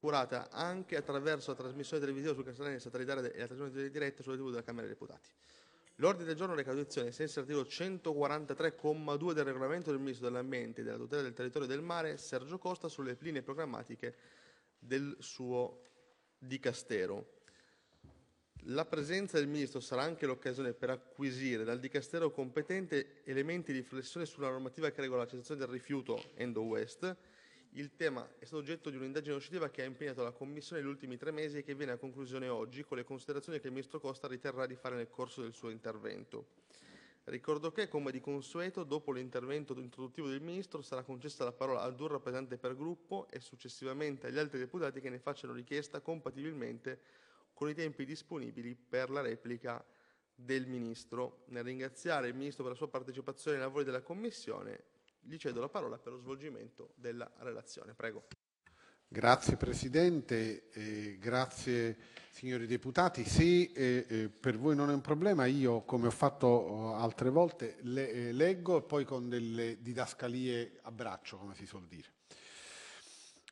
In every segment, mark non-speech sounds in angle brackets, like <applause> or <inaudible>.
curata anche attraverso la trasmissione televisiva sul canale satellitare e la trasmissione diretta sulle tv della Camera dei Deputati. L'ordine del giorno reca audizione, ai sensi dell'articolo 143,2 del regolamento del Ministro dell'Ambiente e della tutela del territorio e del mare, Sergio Costa, sulle linee programmatiche del suo dicastero. La presenza del Ministro sarà anche l'occasione per acquisire dal Dicastero competente elementi di riflessione sulla normativa che regola la cessazione del rifiuto Endo West il tema è stato oggetto di un'indagine uscitiva che ha impegnato la Commissione negli ultimi tre mesi e che viene a conclusione oggi con le considerazioni che il Ministro Costa riterrà di fare nel corso del suo intervento. Ricordo che, come di consueto, dopo l'intervento introduttivo del Ministro sarà concessa la parola ad un rappresentante per gruppo e successivamente agli altri deputati che ne facciano richiesta compatibilmente con i tempi disponibili per la replica del Ministro. Nel ringraziare il Ministro per la sua partecipazione ai lavori della Commissione gli cedo la parola per lo svolgimento della relazione. Prego. Grazie Presidente, eh, grazie signori deputati. Se eh, eh, per voi non è un problema, io come ho fatto eh, altre volte le, eh, leggo e poi con delle didascalie a braccio, come si suol dire.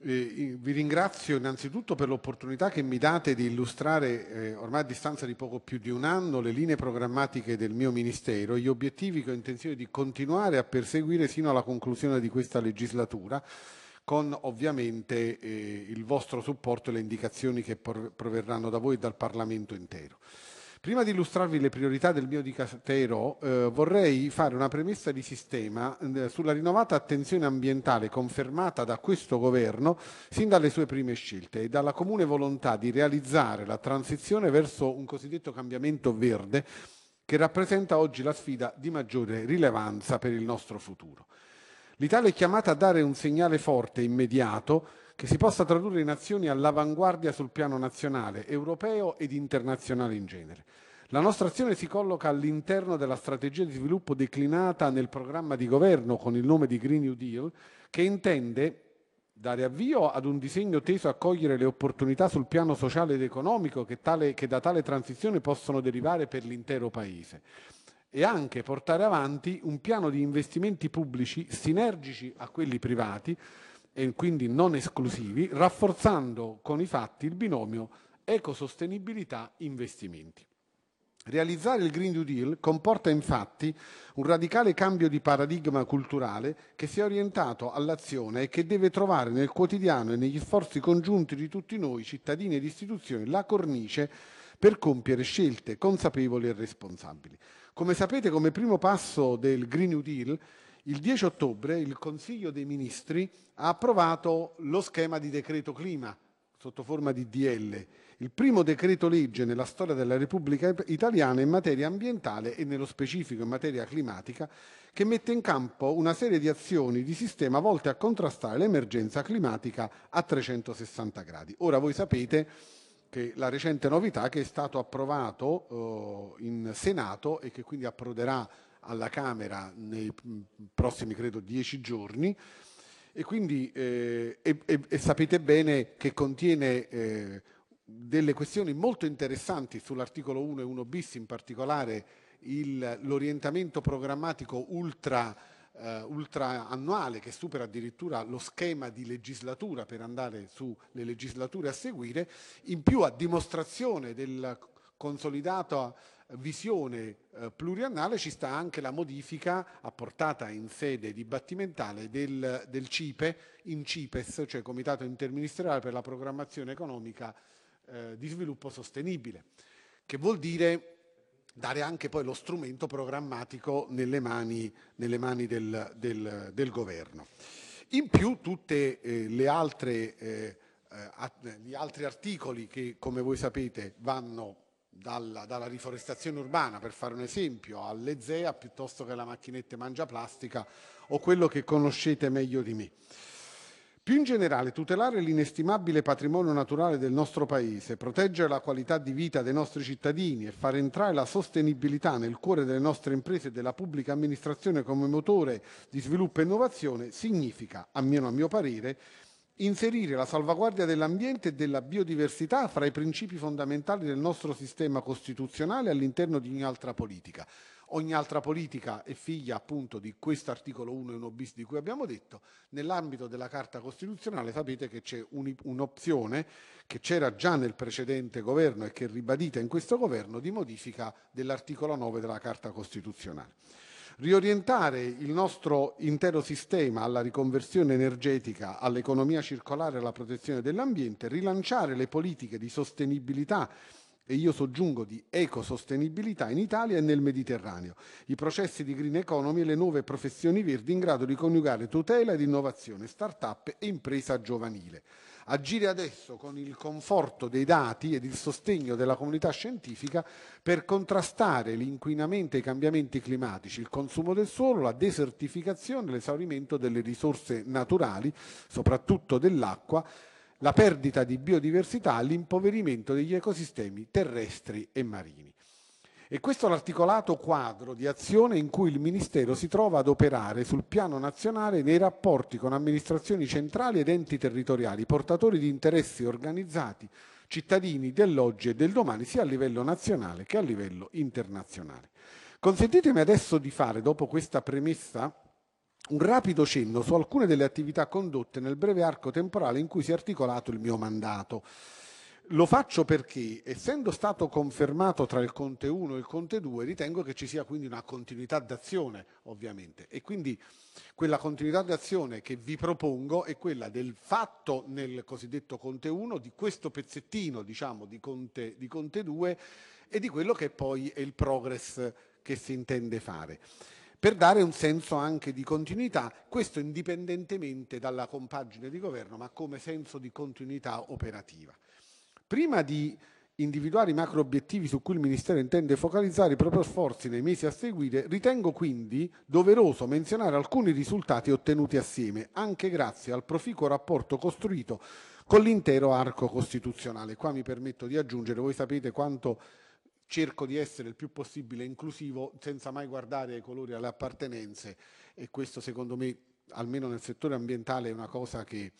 Eh, vi ringrazio innanzitutto per l'opportunità che mi date di illustrare, eh, ormai a distanza di poco più di un anno, le linee programmatiche del mio Ministero e gli obiettivi che ho intenzione di continuare a perseguire sino alla conclusione di questa legislatura, con ovviamente eh, il vostro supporto e le indicazioni che proverranno da voi e dal Parlamento intero. Prima di illustrarvi le priorità del mio dicastero, eh, vorrei fare una premessa di sistema eh, sulla rinnovata attenzione ambientale confermata da questo governo sin dalle sue prime scelte e dalla comune volontà di realizzare la transizione verso un cosiddetto cambiamento verde che rappresenta oggi la sfida di maggiore rilevanza per il nostro futuro. L'Italia è chiamata a dare un segnale forte e immediato che si possa tradurre in azioni all'avanguardia sul piano nazionale, europeo ed internazionale in genere. La nostra azione si colloca all'interno della strategia di sviluppo declinata nel programma di governo con il nome di Green New Deal, che intende dare avvio ad un disegno teso a cogliere le opportunità sul piano sociale ed economico che, tale, che da tale transizione possono derivare per l'intero Paese e anche portare avanti un piano di investimenti pubblici sinergici a quelli privati e quindi non esclusivi, rafforzando con i fatti il binomio ecosostenibilità-investimenti. Realizzare il Green New Deal comporta infatti un radicale cambio di paradigma culturale che si è orientato all'azione e che deve trovare nel quotidiano e negli sforzi congiunti di tutti noi, cittadini ed istituzioni, la cornice per compiere scelte consapevoli e responsabili. Come sapete, come primo passo del Green New Deal, il 10 ottobre il Consiglio dei Ministri ha approvato lo schema di decreto clima sotto forma di DL, il primo decreto legge nella storia della Repubblica italiana in materia ambientale e nello specifico in materia climatica, che mette in campo una serie di azioni di sistema volte a contrastare l'emergenza climatica a 360 gradi. Ora voi sapete che la recente novità che è stato approvato eh, in Senato e che quindi approderà alla Camera nei mm, prossimi, credo, dieci giorni. E quindi eh, e, e, sapete bene che contiene eh, delle questioni molto interessanti sull'articolo 1 e 1 bis, in particolare il, l'orientamento programmatico ultra, eh, ultra, annuale che supera addirittura lo schema di legislatura per andare sulle legislature a seguire, in più a dimostrazione del consolidato visione eh, pluriannale ci sta anche la modifica apportata in sede dibattimentale del, del CIPE, in CIPES, cioè Comitato Interministeriale per la Programmazione Economica eh, di Sviluppo Sostenibile, che vuol dire dare anche poi lo strumento programmatico nelle mani, nelle mani del, del, del, governo. In più tutte eh, altre, eh, eh, gli altri articoli che, come voi sapete, vanno dalla, dalla, riforestazione urbana, per fare un esempio, all'EZEA piuttosto che alla macchinetta mangia plastica o quello che conoscete meglio di me. Più in generale, tutelare l'inestimabile patrimonio naturale del nostro Paese, proteggere la qualità di vita dei nostri cittadini e far entrare la sostenibilità nel cuore delle nostre imprese e della pubblica amministrazione come motore di sviluppo e innovazione significa, almeno a mio parere, inserire la salvaguardia dell'ambiente e della biodiversità fra i principi fondamentali del nostro sistema costituzionale all'interno di ogni altra politica. Ogni altra politica è figlia appunto di questo articolo 1 e 1 bis di cui abbiamo detto. Nell'ambito della Carta Costituzionale sapete che c'è un'opzione che c'era già nel precedente governo e che è ribadita in questo governo di modifica dell'articolo 9 della Carta Costituzionale. Riorientare il nostro intero sistema alla riconversione energetica, all'economia circolare e alla protezione dell'ambiente, rilanciare le politiche di sostenibilità e io soggiungo di ecosostenibilità in Italia e nel Mediterraneo, i processi di green economy e le nuove professioni verdi in grado di coniugare tutela ed innovazione, start-up e impresa giovanile agire adesso con il conforto dei dati ed il sostegno della comunità scientifica per contrastare l'inquinamento e i cambiamenti climatici, il consumo del suolo, la desertificazione, l'esaurimento delle risorse naturali, soprattutto dell'acqua, la perdita di biodiversità, l'impoverimento degli ecosistemi terrestri e marini. E questo è l'articolato quadro di azione in cui il Ministero si trova ad operare sul piano nazionale nei rapporti con amministrazioni centrali ed enti territoriali, portatori di interessi organizzati, cittadini dell'oggi e del domani, sia a livello nazionale che a livello internazionale. Consentitemi adesso di fare, dopo questa premessa, un rapido cenno su alcune delle attività condotte nel breve arco temporale in cui si è articolato il mio mandato. Lo faccio perché, essendo stato confermato tra il Conte 1 e il Conte 2, ritengo che ci sia quindi una continuità d'azione, ovviamente. E quindi quella continuità d'azione che vi propongo è quella del fatto nel cosiddetto Conte 1, di questo pezzettino, diciamo, di Conte, di Conte 2 e di quello che poi è il progress che si intende fare per dare un senso anche di continuità, questo indipendentemente dalla compagine di governo, ma come senso di continuità operativa. Prima di individuare i macro obiettivi su cui il Ministero intende focalizzare i propri sforzi nei mesi a seguire, ritengo quindi doveroso menzionare alcuni risultati ottenuti assieme, anche grazie al proficuo rapporto costruito con l'intero arco costituzionale. Qua mi permetto di aggiungere, voi sapete quanto cerco di essere il più possibile inclusivo senza mai guardare ai colori e alle appartenenze e questo secondo me, almeno nel settore ambientale, è una cosa che,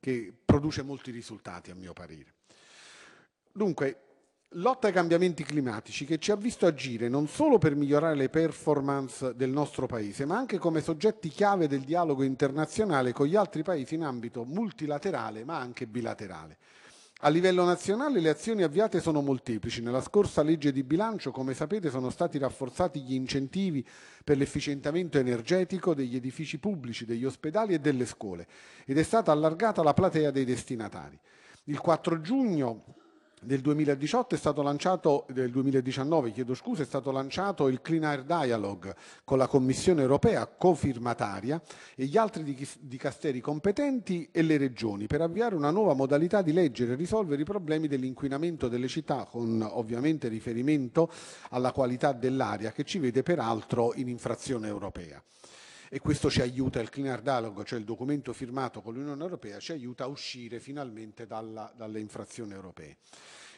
che produce molti risultati a mio parere. Dunque, lotta ai cambiamenti climatici che ci ha visto agire non solo per migliorare le performance del nostro Paese, ma anche come soggetti chiave del dialogo internazionale con gli altri Paesi in ambito multilaterale ma anche bilaterale. A livello nazionale le azioni avviate sono molteplici. Nella scorsa legge di bilancio, come sapete, sono stati rafforzati gli incentivi per l'efficientamento energetico degli edifici pubblici, degli ospedali e delle scuole ed è stata allargata la platea dei destinatari. Il 4 giugno del 2018 è stato lanciato, del 2019 chiedo scusa, è stato lanciato il Clean Air Dialogue con la Commissione europea cofirmataria e gli altri dicasteri competenti e le regioni per avviare una nuova modalità di leggere e risolvere i problemi dell'inquinamento delle città con ovviamente riferimento alla qualità dell'aria che ci vede peraltro in infrazione europea e questo ci aiuta, il Cleaner Dialogue, cioè il documento firmato con l'Unione Europea, ci aiuta a uscire finalmente dalla, dalle infrazioni europee.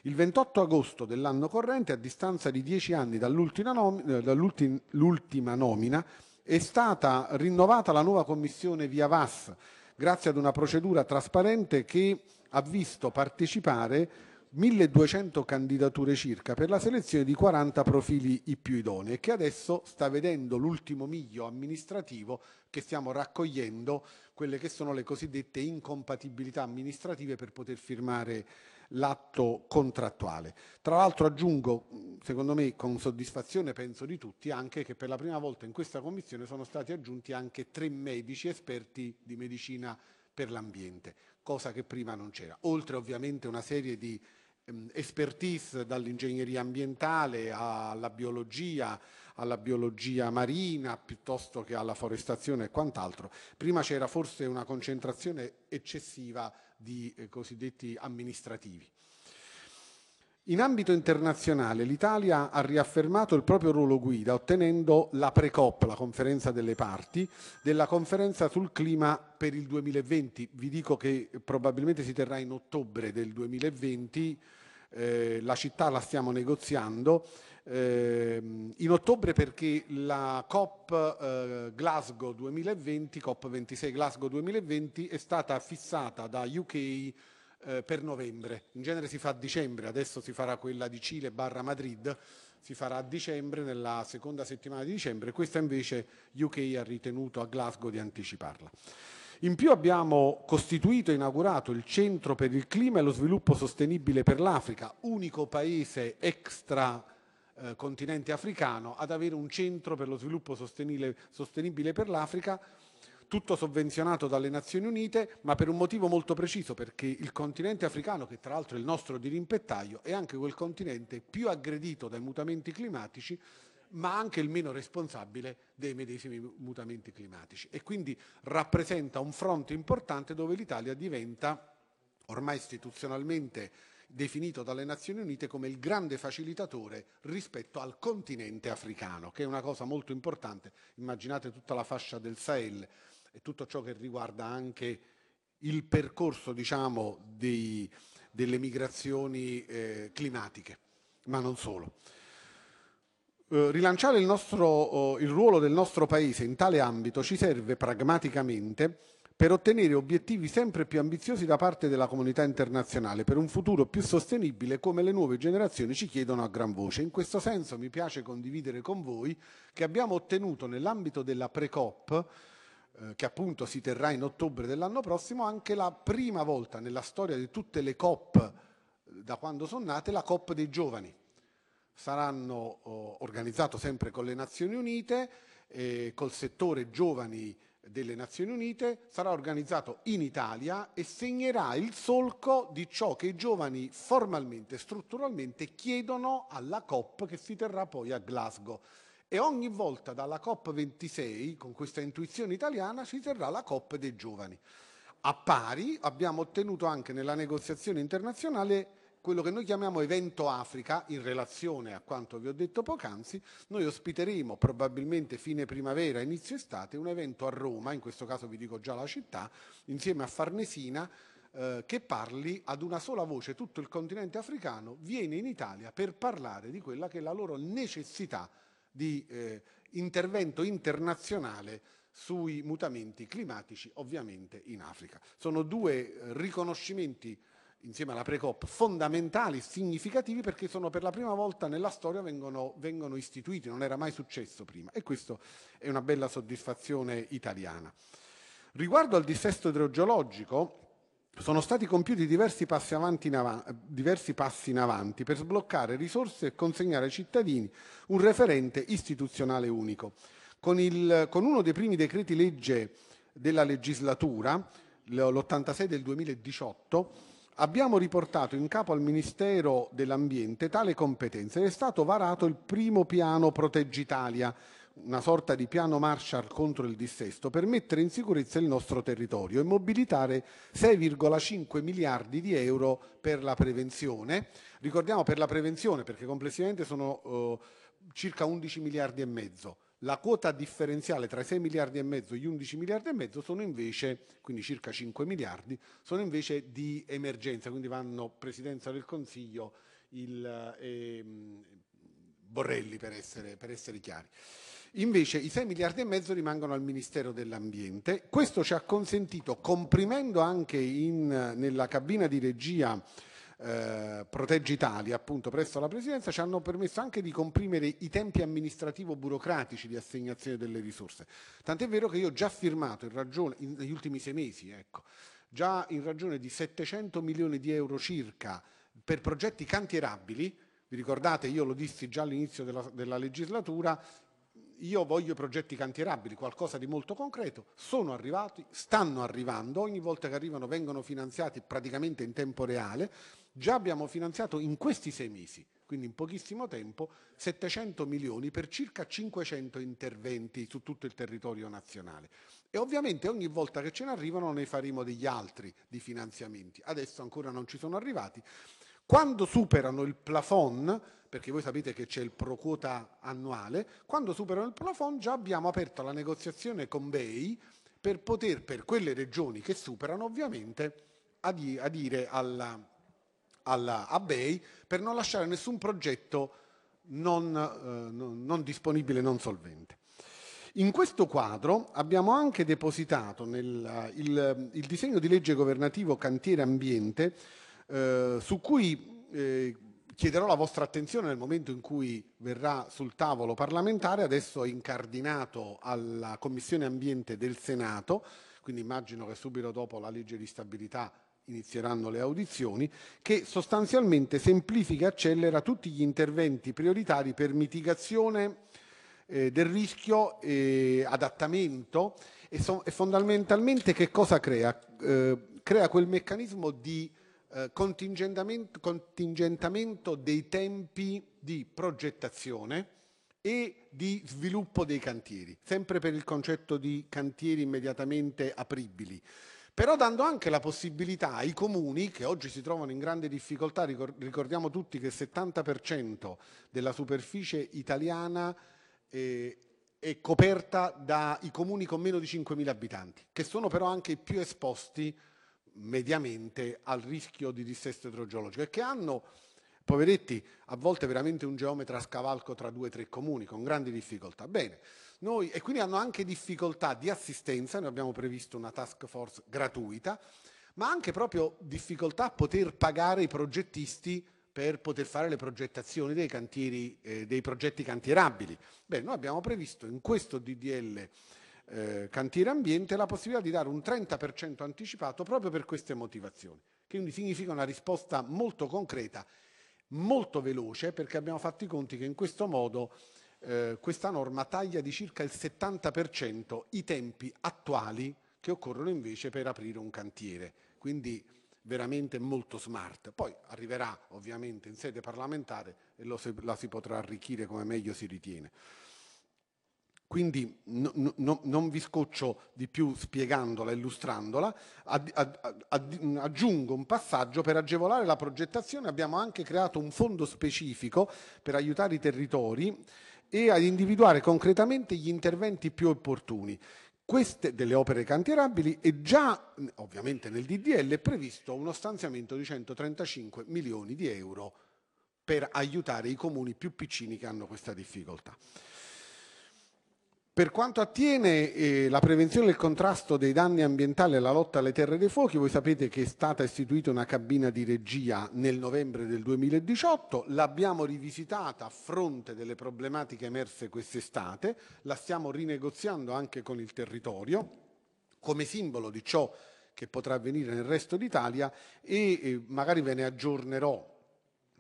Il 28 agosto dell'anno corrente, a distanza di dieci anni dall'ultima eh, nomina, è stata rinnovata la nuova commissione via VAS, grazie ad una procedura trasparente che ha visto partecipare 1200 candidature circa per la selezione di 40 profili i più idonei, che adesso sta vedendo l'ultimo miglio amministrativo che stiamo raccogliendo, quelle che sono le cosiddette incompatibilità amministrative per poter firmare l'atto contrattuale. Tra l'altro aggiungo, secondo me con soddisfazione penso di tutti, anche che per la prima volta in questa commissione sono stati aggiunti anche tre medici esperti di medicina per l'ambiente, cosa che prima non c'era, oltre ovviamente una serie di Ehm, expertise dall'ingegneria ambientale alla biologia, alla biologia marina piuttosto che alla forestazione e quant'altro. Prima c'era forse una concentrazione eccessiva di eh, cosiddetti amministrativi. In ambito internazionale l'Italia ha riaffermato il proprio ruolo guida ottenendo la pre-COP, la conferenza delle parti, della conferenza sul clima per il 2020. Vi dico che probabilmente si terrà in ottobre del 2020, eh, la città la stiamo negoziando. Eh, in ottobre perché la COP eh, Glasgow 2020, COP26 Glasgow 2020 è stata fissata da UK eh, per novembre. In genere si fa a dicembre, adesso si farà quella di Cile barra Madrid, si farà a dicembre, nella seconda settimana di dicembre, questa invece UK ha ritenuto a Glasgow di anticiparla. In più abbiamo costituito e inaugurato il Centro per il Clima e lo Sviluppo Sostenibile per l'Africa, unico paese extra eh, continente africano ad avere un centro per lo sviluppo sostenibile per l'Africa tutto sovvenzionato dalle Nazioni Unite, ma per un motivo molto preciso, perché il continente africano, che tra l'altro è il nostro dirimpettaio, è anche quel continente più aggredito dai mutamenti climatici, ma anche il meno responsabile dei medesimi mutamenti climatici. E quindi rappresenta un fronte importante dove l'Italia diventa ormai istituzionalmente definito dalle Nazioni Unite come il grande facilitatore rispetto al continente africano, che è una cosa molto importante. Immaginate tutta la fascia del Sahel e tutto ciò che riguarda anche il percorso diciamo, dei, delle migrazioni eh, climatiche, ma non solo. Eh, rilanciare il, nostro, oh, il ruolo del nostro Paese in tale ambito ci serve pragmaticamente per ottenere obiettivi sempre più ambiziosi da parte della comunità internazionale per un futuro più sostenibile come le nuove generazioni ci chiedono a gran voce. In questo senso mi piace condividere con voi che abbiamo ottenuto nell'ambito della Pre-COP eh, che appunto si terrà in ottobre dell'anno prossimo, anche la prima volta nella storia di tutte le COP eh, da quando sono nate, la COP dei giovani. Saranno oh, organizzato sempre con le Nazioni Unite, eh, col settore giovani delle Nazioni Unite, sarà organizzato in Italia e segnerà il solco di ciò che i giovani formalmente strutturalmente chiedono alla COP che si terrà poi a Glasgow e ogni volta dalla COP26, con questa intuizione italiana, si terrà la COP dei giovani. A pari abbiamo ottenuto anche nella negoziazione internazionale quello che noi chiamiamo evento Africa, in relazione a quanto vi ho detto poc'anzi, noi ospiteremo probabilmente fine primavera, inizio estate, un evento a Roma, in questo caso vi dico già la città, insieme a Farnesina, eh, che parli ad una sola voce, tutto il continente africano viene in Italia per parlare di quella che è la loro necessità di eh, intervento internazionale sui mutamenti climatici, ovviamente in Africa. Sono due eh, riconoscimenti insieme alla Precop, fondamentali, significativi perché sono per la prima volta nella storia vengono, vengono, istituiti, non era mai successo prima e questa è una bella soddisfazione italiana. Riguardo al dissesto idrogeologico, sono stati compiuti diversi passi, avanti, diversi passi, in avanti per sbloccare risorse e consegnare ai cittadini un referente istituzionale unico. Con, il, con uno dei primi decreti legge della legislatura, l'86 del 2018, abbiamo riportato in capo al Ministero dell'Ambiente tale competenza ed è stato varato il primo piano Proteggi Italia una sorta di piano Marshall contro il dissesto per mettere in sicurezza il nostro territorio e mobilitare 6,5 miliardi di euro per la prevenzione. Ricordiamo per la prevenzione perché complessivamente sono eh, circa 11 miliardi e mezzo. La quota differenziale tra i 6 miliardi e mezzo e gli 11 miliardi e mezzo sono invece, quindi circa 5 miliardi, sono invece di emergenza, quindi vanno Presidenza del Consiglio, il, eh, Borrelli per essere, per essere chiari. Invece i 6 miliardi e mezzo rimangono al Ministero dell'Ambiente. Questo ci ha consentito, comprimendo anche in, nella cabina di regia eh, Protegge Italia, appunto presso la Presidenza, ci hanno permesso anche di comprimere i tempi amministrativo-burocratici di assegnazione delle risorse. Tant'è vero che io ho già firmato, in ragione, in, negli ultimi sei mesi, ecco, già in ragione di 700 milioni di euro circa per progetti cantierabili, vi ricordate, io lo dissi già all'inizio della, della, legislatura, io voglio progetti cantierabili, qualcosa di molto concreto, sono arrivati, stanno arrivando, ogni volta che arrivano vengono finanziati praticamente in tempo reale, già abbiamo finanziato in questi sei mesi, quindi in pochissimo tempo, 700 milioni per circa 500 interventi su tutto il territorio nazionale. E ovviamente ogni volta che ce ne arrivano ne faremo degli altri di finanziamenti, adesso ancora non ci sono arrivati. Quando superano il plafond perché voi sapete che c'è il pro quota annuale, quando superano il plafond già abbiamo aperto la negoziazione con BEI per poter, per quelle regioni che superano ovviamente, adire alla, alla, a BEI per non lasciare nessun progetto non, eh, non disponibile, non solvente. In questo quadro abbiamo anche depositato nel, il, il, disegno di legge governativo cantiere ambiente eh, su cui eh, Chiederò la vostra attenzione nel momento in cui verrà sul tavolo parlamentare, adesso incardinato alla Commissione Ambiente del Senato, quindi immagino che subito dopo la legge di stabilità inizieranno le audizioni, che sostanzialmente semplifica e accelera tutti gli interventi prioritari per mitigazione eh, del rischio e adattamento e, so, e fondamentalmente che cosa crea? Eh, crea quel meccanismo di eh, contingentamento, contingentamento dei tempi di progettazione e di sviluppo dei cantieri, sempre per il concetto di cantieri immediatamente apribili, però dando anche la possibilità ai comuni che oggi si trovano in grande difficoltà, ricordiamo tutti che il 70% della superficie italiana eh, è coperta dai comuni con meno di 5.000 abitanti, che sono però anche i più esposti mediamente al rischio di dissesto idrogeologico e che hanno, poveretti, a volte veramente un geometra a scavalco tra due o tre comuni, con grandi difficoltà. Bene, noi, e quindi hanno anche difficoltà di assistenza, noi abbiamo previsto una task force gratuita, ma anche proprio difficoltà a poter pagare i progettisti per poter fare le progettazioni dei, cantieri, eh, dei progetti cantierabili. Beh, noi abbiamo previsto in questo DDL eh, Cantiere Ambiente la possibilità di dare un 30% anticipato proprio per queste motivazioni. Quindi significa una risposta molto concreta, molto veloce, perché abbiamo fatto i conti che in questo modo eh, questa norma taglia di circa il 70% i tempi attuali che occorrono invece per aprire un cantiere. Quindi veramente molto smart. Poi arriverà ovviamente in sede parlamentare e lo, la si potrà arricchire come meglio si ritiene. Quindi no, no, non vi scoccio di più spiegandola, illustrandola, ad, ad, ad, aggiungo un passaggio, per agevolare la progettazione abbiamo anche creato un fondo specifico per aiutare i territori e ad individuare concretamente gli interventi più opportuni. Queste delle opere cantierabili e già ovviamente nel DDL è previsto uno stanziamento di 135 milioni di euro per aiutare i comuni più piccini che hanno questa difficoltà. Per quanto attiene eh, la prevenzione e il contrasto dei danni ambientali e la lotta alle terre dei fuochi, voi sapete che è stata istituita una cabina di regia nel novembre del 2018, l'abbiamo rivisitata a fronte delle problematiche emerse quest'estate, la stiamo rinegoziando anche con il territorio come simbolo di ciò che potrà avvenire nel resto d'Italia e eh, magari ve ne aggiornerò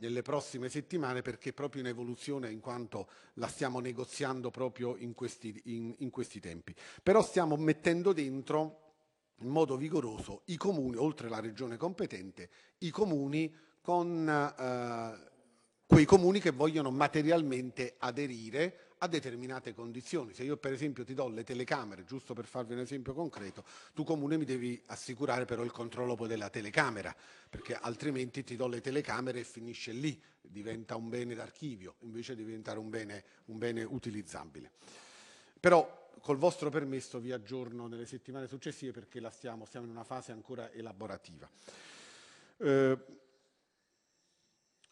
nelle prossime settimane perché proprio in evoluzione in quanto la stiamo negoziando proprio in questi, in, in questi tempi. Però stiamo mettendo dentro in modo vigoroso i comuni, oltre la regione competente, i comuni con eh, quei comuni che vogliono materialmente aderire a determinate condizioni. Se io per esempio ti do le telecamere, giusto per farvi un esempio concreto, tu comune mi devi assicurare però il controllo poi della telecamera, perché altrimenti ti do le telecamere e finisce lì, diventa un bene d'archivio, invece di diventare un bene, un bene utilizzabile. Però col vostro permesso vi aggiorno nelle settimane successive perché la stiamo, siamo in una fase ancora elaborativa. Eh,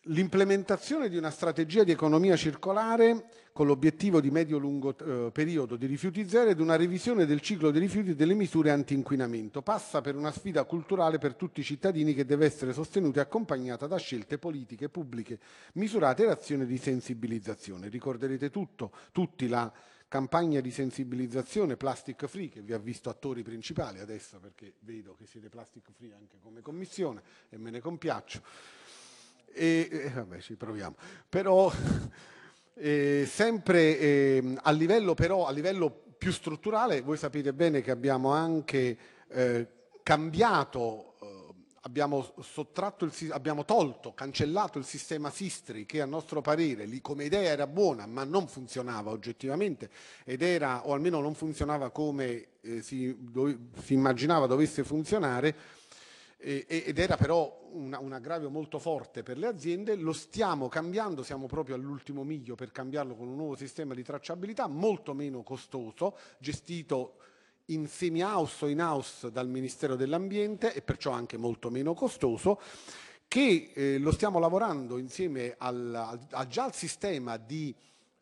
L'implementazione di una strategia di economia circolare con l'obiettivo di medio-lungo eh, periodo di rifiuti zero ed una revisione del ciclo dei rifiuti e delle misure anti-inquinamento passa per una sfida culturale per tutti i cittadini che deve essere sostenuta e accompagnata da scelte politiche pubbliche misurate e azioni di sensibilizzazione. Ricorderete tutto, tutti la campagna di sensibilizzazione Plastic Free che vi ha visto attori principali adesso perché vedo che siete Plastic Free anche come commissione e me ne compiaccio e, eh, vabbè, ci proviamo. Però, <laughs> eh, sempre eh, a, livello, però, a livello più strutturale, voi sapete bene che abbiamo anche eh, cambiato eh, Abbiamo, il, abbiamo, tolto, cancellato il sistema Sistri che a nostro parere lì come idea era buona ma non funzionava oggettivamente ed era o almeno non funzionava come eh, si, do, si immaginava dovesse funzionare eh, ed era però una, un aggravio molto forte per le aziende, lo stiamo cambiando, siamo proprio all'ultimo miglio per cambiarlo con un nuovo sistema di tracciabilità molto meno costoso, gestito in semi-house o in house dal Ministero dell'Ambiente e perciò anche molto meno costoso, che eh, lo stiamo lavorando insieme al, al, al, già al sistema di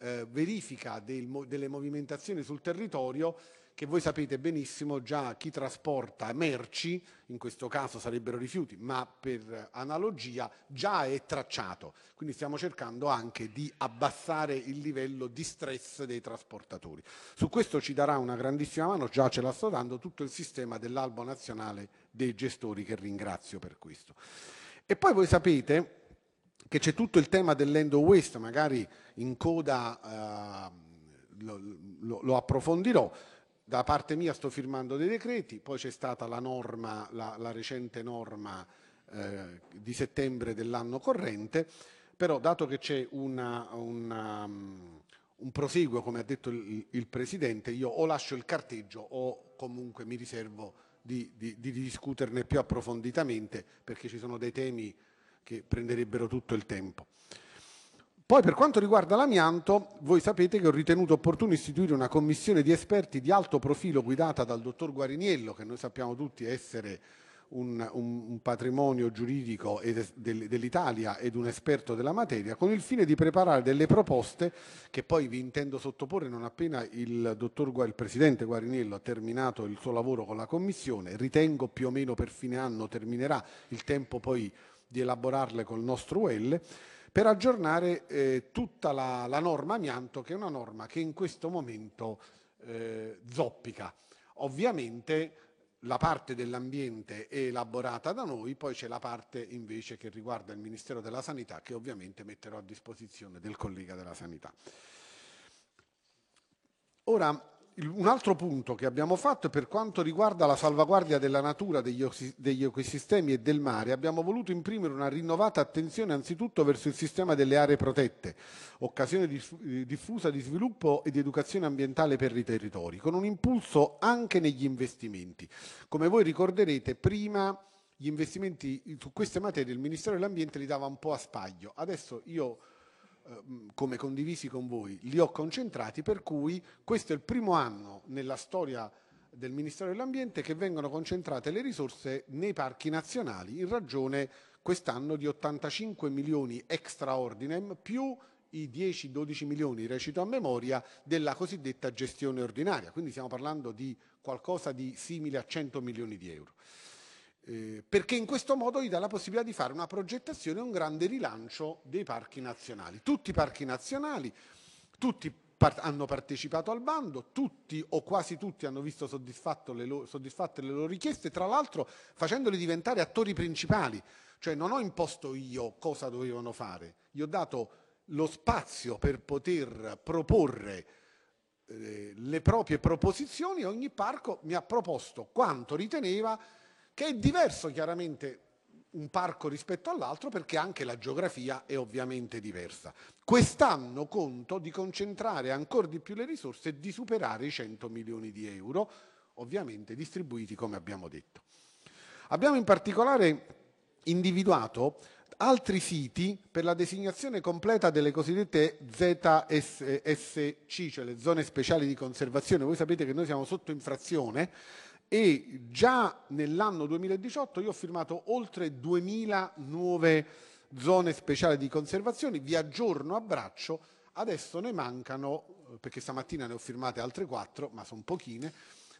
eh, verifica del, delle movimentazioni sul territorio che voi sapete benissimo già chi trasporta merci, in questo caso sarebbero rifiuti, ma per analogia già è tracciato. Quindi stiamo cercando anche di abbassare il livello di stress dei trasportatori. Su questo ci darà una grandissima mano, già ce la sto dando, tutto il sistema dell'Albo Nazionale dei Gestori che ringrazio per questo. E poi voi sapete che c'è tutto il tema dell'endo waste, magari in coda eh, lo, lo approfondirò, da parte mia sto firmando dei decreti, poi c'è stata la, norma, la, la recente norma eh, di settembre dell'anno corrente, però dato che c'è una, una, um, un proseguo, come ha detto il, il, Presidente, io o lascio il carteggio o comunque mi riservo di, di, di discuterne più approfonditamente perché ci sono dei temi che prenderebbero tutto il tempo. Poi per quanto riguarda l'amianto, voi sapete che ho ritenuto opportuno istituire una commissione di esperti di alto profilo guidata dal dottor Guariniello, che noi sappiamo tutti essere un, un patrimonio giuridico dell'Italia ed un esperto della materia, con il fine di preparare delle proposte che poi vi intendo sottoporre non appena il, dottor, il presidente Guariniello ha terminato il suo lavoro con la commissione, ritengo più o meno per fine anno terminerà il tempo poi di elaborarle col nostro UL per aggiornare eh, tutta la, la, norma amianto, che è una norma che in questo momento eh, zoppica. Ovviamente la parte dell'ambiente è elaborata da noi, poi c'è la parte invece che riguarda il Ministero della Sanità, che ovviamente metterò a disposizione del collega della Sanità. Ora, un altro punto che abbiamo fatto è per quanto riguarda la salvaguardia della natura, degli, ecosistemi e del mare, abbiamo voluto imprimere una rinnovata attenzione anzitutto verso il sistema delle aree protette, occasione eh, diffusa di sviluppo e di educazione ambientale per i territori, con un impulso anche negli investimenti. Come voi ricorderete, prima gli investimenti su queste materie il Ministero dell'Ambiente li dava un po' a spaglio. Adesso io Ehm, come condivisi con voi, li ho concentrati, per cui questo è il primo anno nella storia del Ministero dell'Ambiente che vengono concentrate le risorse nei parchi nazionali in ragione quest'anno di 85 milioni extraordinem più i 10-12 milioni, recito a memoria, della cosiddetta gestione ordinaria. Quindi stiamo parlando di qualcosa di simile a 100 milioni di euro. Eh, perché in questo modo gli dà la possibilità di fare una progettazione e un grande rilancio dei parchi nazionali. Tutti i parchi nazionali, tutti par hanno partecipato al bando, tutti o quasi tutti hanno visto le soddisfatte le loro richieste, tra l'altro facendoli diventare attori principali, cioè non ho imposto io cosa dovevano fare, gli ho dato lo spazio per poter proporre eh, le proprie proposizioni, e ogni parco mi ha proposto quanto riteneva che è diverso chiaramente un parco rispetto all'altro perché anche la geografia è ovviamente diversa. Quest'anno conto di concentrare ancora di più le risorse e di superare i 100 milioni di euro, ovviamente distribuiti come abbiamo detto. Abbiamo in particolare individuato altri siti per la designazione completa delle cosiddette ZSC, cioè le zone speciali di conservazione. Voi sapete che noi siamo sotto infrazione e già nell'anno 2018 io ho firmato oltre 2000 nuove zone speciali di conservazione, vi aggiorno a braccio, adesso ne mancano, perché stamattina ne ho firmate altre 4, ma sono pochine,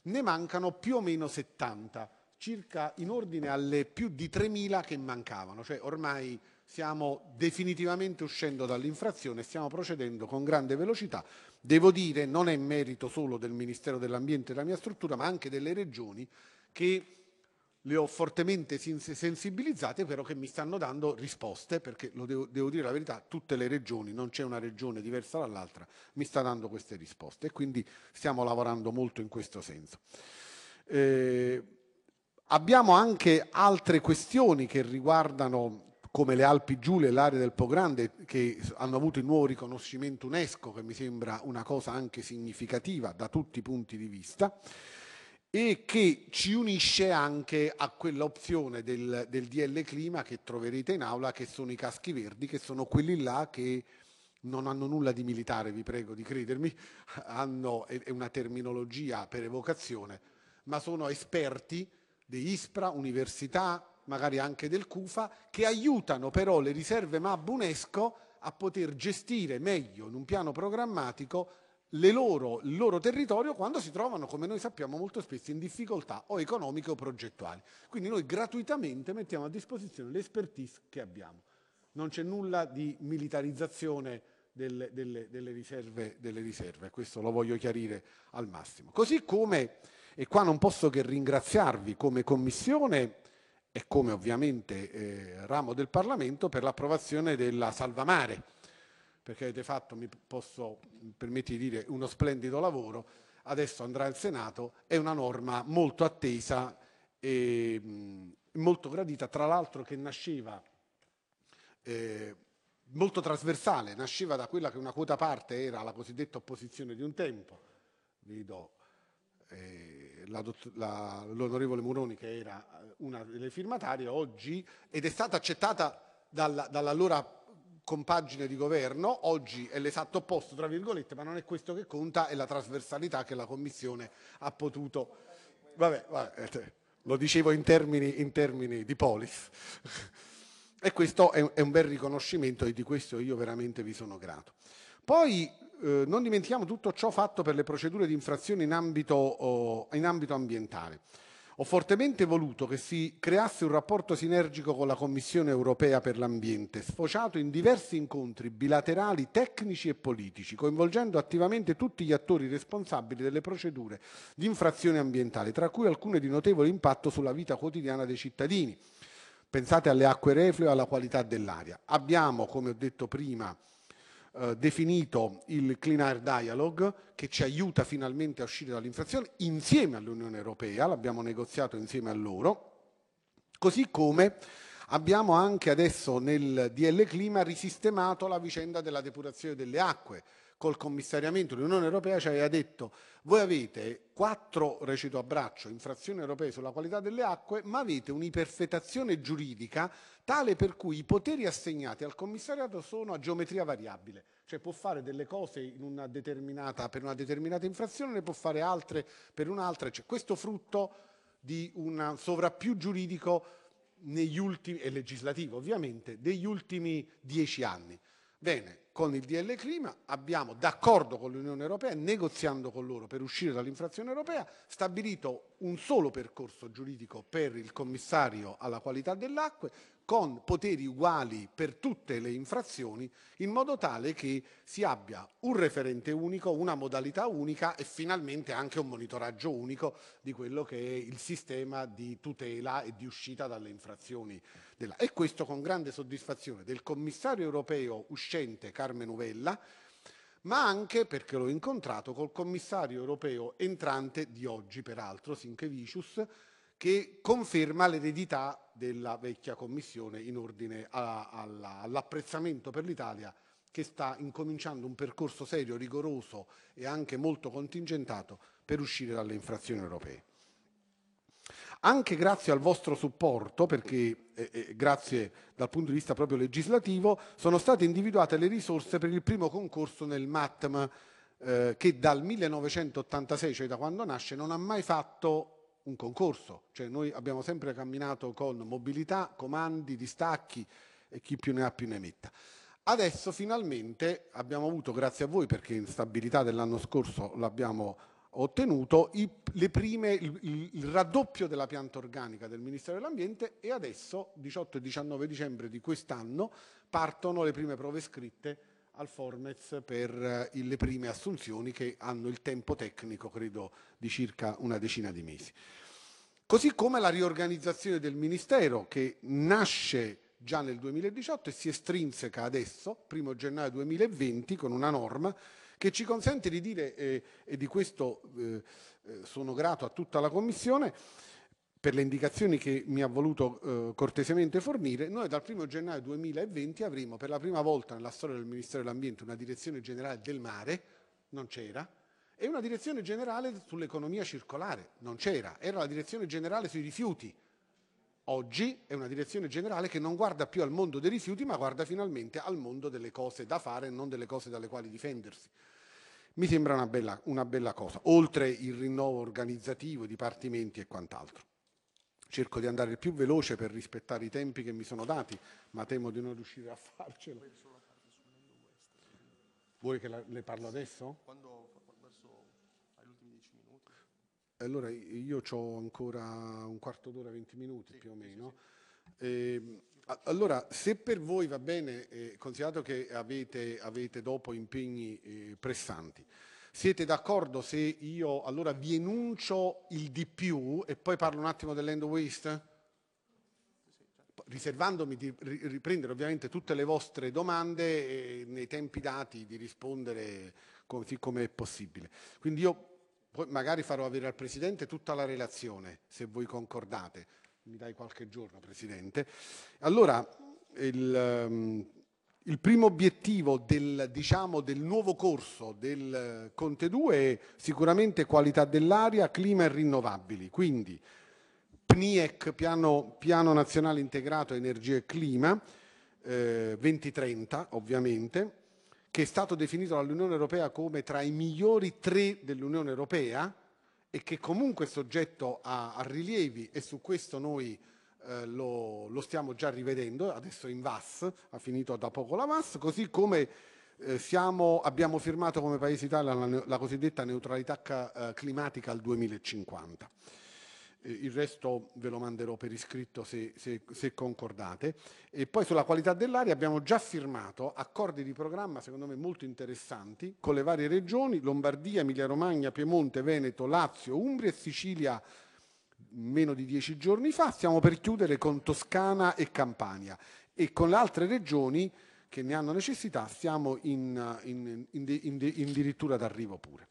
ne mancano più o meno 70, circa in ordine alle più di 3.000 che mancavano, cioè ormai stiamo definitivamente uscendo dall'infrazione, stiamo procedendo con grande velocità. Devo dire, non è merito solo del Ministero dell'Ambiente e della mia struttura, ma anche delle regioni che le ho fortemente sensibilizzate, però che mi stanno dando risposte, perché lo devo, devo dire la verità, tutte le regioni, non c'è una regione diversa dall'altra, mi sta dando queste risposte e quindi stiamo lavorando molto in questo senso. Eh, abbiamo anche altre questioni che riguardano come le Alpi Giulie e l'area del Po Grande che hanno avuto il nuovo riconoscimento UNESCO, che mi sembra una cosa anche significativa da tutti i punti di vista e che ci unisce anche a quell'opzione del, del, DL Clima che troverete in aula, che sono i caschi verdi, che sono quelli là che non hanno nulla di militare, vi prego di credermi, hanno, è una terminologia per evocazione, ma sono esperti di ISPRA, università, magari anche del CUFA, che aiutano però le riserve MAB UNESCO a poter gestire meglio in un piano programmatico loro, il loro territorio quando si trovano, come noi sappiamo, molto spesso in difficoltà o economiche o progettuali. Quindi noi gratuitamente mettiamo a disposizione l'expertise che abbiamo. Non c'è nulla di militarizzazione delle, delle, delle, riserve, delle riserve, questo lo voglio chiarire al massimo. Così come, e qua non posso che ringraziarvi come Commissione, e come ovviamente eh, ramo del Parlamento per l'approvazione della salvamare, perché avete fatto, mi posso permetti di dire, uno splendido lavoro, adesso andrà al Senato, è una norma molto attesa e mh, molto gradita, tra l'altro che nasceva eh, molto trasversale, nasceva da quella che una quota parte era la cosiddetta opposizione di un tempo, vedo eh, l'onorevole Muroni, che era eh, una delle firmatarie, oggi, ed è stata accettata dalla, dall'allora compagine di governo, oggi è l'esatto opposto, tra virgolette, ma non è questo che conta, è la trasversalità che la Commissione ha potuto... Vabbè, vabbè eh, lo dicevo in termini, in termini di polis. <laughs> e questo è, è un bel riconoscimento e di questo io veramente vi sono grato. Poi eh, non dimentichiamo tutto ciò fatto per le procedure di infrazione in ambito, oh, in ambito ambientale. Ho fortemente voluto che si creasse un rapporto sinergico con la Commissione europea per l'ambiente, sfociato in diversi incontri bilaterali tecnici e politici, coinvolgendo attivamente tutti gli attori responsabili delle procedure di infrazione ambientale, tra cui alcune di notevole impatto sulla vita quotidiana dei cittadini. Pensate alle acque reflue e alla qualità dell'aria. Abbiamo, come ho detto prima, eh, definito il Clean Air Dialogue che ci aiuta finalmente a uscire dall'inflazione insieme all'Unione Europea, l'abbiamo negoziato insieme a loro, così come abbiamo anche adesso nel DL Clima risistemato la vicenda della depurazione delle acque col commissariamento dell'Unione Europea ci aveva detto voi avete quattro, recito a braccio, infrazioni europee sulla qualità delle acque, ma avete un'iperfettazione giuridica tale per cui i poteri assegnati al commissariato sono a geometria variabile, cioè può fare delle cose una per una determinata infrazione, ne può fare altre per un'altra, cioè, questo frutto di un sovrappiù giuridico ultimi, e legislativo ovviamente, degli ultimi dieci anni. Bene, con il DL Clima, abbiamo d'accordo con l'Unione Europea, negoziando con loro per uscire dall'infrazione europea, stabilito un solo percorso giuridico per il commissario alla qualità dell'acqua, con poteri uguali per tutte le infrazioni, in modo tale che si abbia un referente unico, una modalità unica e finalmente anche un monitoraggio unico di quello che è il sistema di tutela e di uscita dalle infrazioni. Della... E questo con grande soddisfazione del commissario europeo uscente Carmen Uvella, ma anche perché l'ho incontrato col commissario europeo entrante di oggi, peraltro, Sinkevicius, che conferma l'eredità della vecchia Commissione in ordine all'apprezzamento per l'Italia che sta incominciando un percorso serio, rigoroso e anche molto contingentato per uscire dalle infrazioni europee. Anche grazie al vostro supporto, perché eh, eh, grazie dal punto di vista proprio legislativo, sono state individuate le risorse per il primo concorso nel MATM eh, che dal 1986, cioè da quando nasce, non ha mai fatto un concorso, cioè noi abbiamo sempre camminato con mobilità, comandi, distacchi e chi più ne ha più ne metta. Adesso finalmente abbiamo avuto, grazie a voi perché in stabilità dell'anno scorso l'abbiamo ottenuto, i, prime, il, il, raddoppio della pianta organica del Ministero dell'Ambiente e adesso, 18 e 19 dicembre di quest'anno, partono le prime prove scritte al Formez per eh, le prime assunzioni che hanno il tempo tecnico, credo, di circa una decina di mesi. Così come la riorganizzazione del Ministero che nasce già nel 2018 e si estrinseca adesso, 1 gennaio 2020, con una norma che ci consente di dire, eh, e di questo eh, eh sono grato a tutta la Commissione, per le indicazioni che mi ha voluto eh, cortesemente fornire, noi dal 1 gennaio 2020 avremo per la prima volta nella storia del Ministero dell'Ambiente una direzione generale del mare, non c'era, e una direzione generale sull'economia circolare, non c'era, era la direzione generale sui rifiuti. Oggi è una direzione generale che non guarda più al mondo dei rifiuti, ma guarda finalmente al mondo delle cose da fare non delle cose dalle quali difendersi. Mi sembra una bella, una bella cosa, oltre il rinnovo organizzativo, dipartimenti e quant'altro. Cerco di andare il più veloce per rispettare i tempi che mi sono dati, ma temo di non riuscire a farcela. Vuoi che la, le parlo adesso? Quando verso agli ultimi dieci minuti. Allora io ho ancora un quarto d'ora, venti minuti sì, più o meno. Sì, sì. Ehm, e, allora, se per voi va bene, eh, considerato che avete, avete dopo impegni eh, pressanti, siete d'accordo se io allora vi enuncio il di più e poi parlo un attimo dell'end waste? Riservandomi di riprendere ovviamente tutte le vostre domande e nei tempi dati di rispondere così come è possibile. Quindi io poi magari farò avere al Presidente tutta la relazione, se voi concordate. Mi dai qualche giorno, Presidente. Allora, il, ehm, il primo obiettivo del, diciamo, del nuovo corso del eh, Conte 2 è sicuramente qualità dell'aria, clima e rinnovabili, quindi PNIEC, Piano, Piano Nazionale Integrato Energia e Clima, eh, 2030 ovviamente, che è stato definito dall'Unione Europea come tra i migliori tre dell'Unione Europea e che comunque è soggetto a, a rilievi e su questo noi eh, lo, lo, stiamo già rivedendo, adesso in VAS, ha finito da poco la VAS, così come eh, siamo, abbiamo firmato come Paese Italia la, la cosiddetta neutralità ca, eh, climatica al 2050. Eh, il resto ve lo manderò per iscritto se, se, se concordate. E poi sulla qualità dell'aria abbiamo già firmato accordi di programma, secondo me molto interessanti, con le varie regioni, Lombardia, Emilia Romagna, Piemonte, Veneto, Lazio, Umbria e Sicilia meno di dieci giorni fa, stiamo per chiudere con Toscana e Campania e con le altre regioni che ne hanno necessità siamo in, in, in, addirittura d'arrivo pure.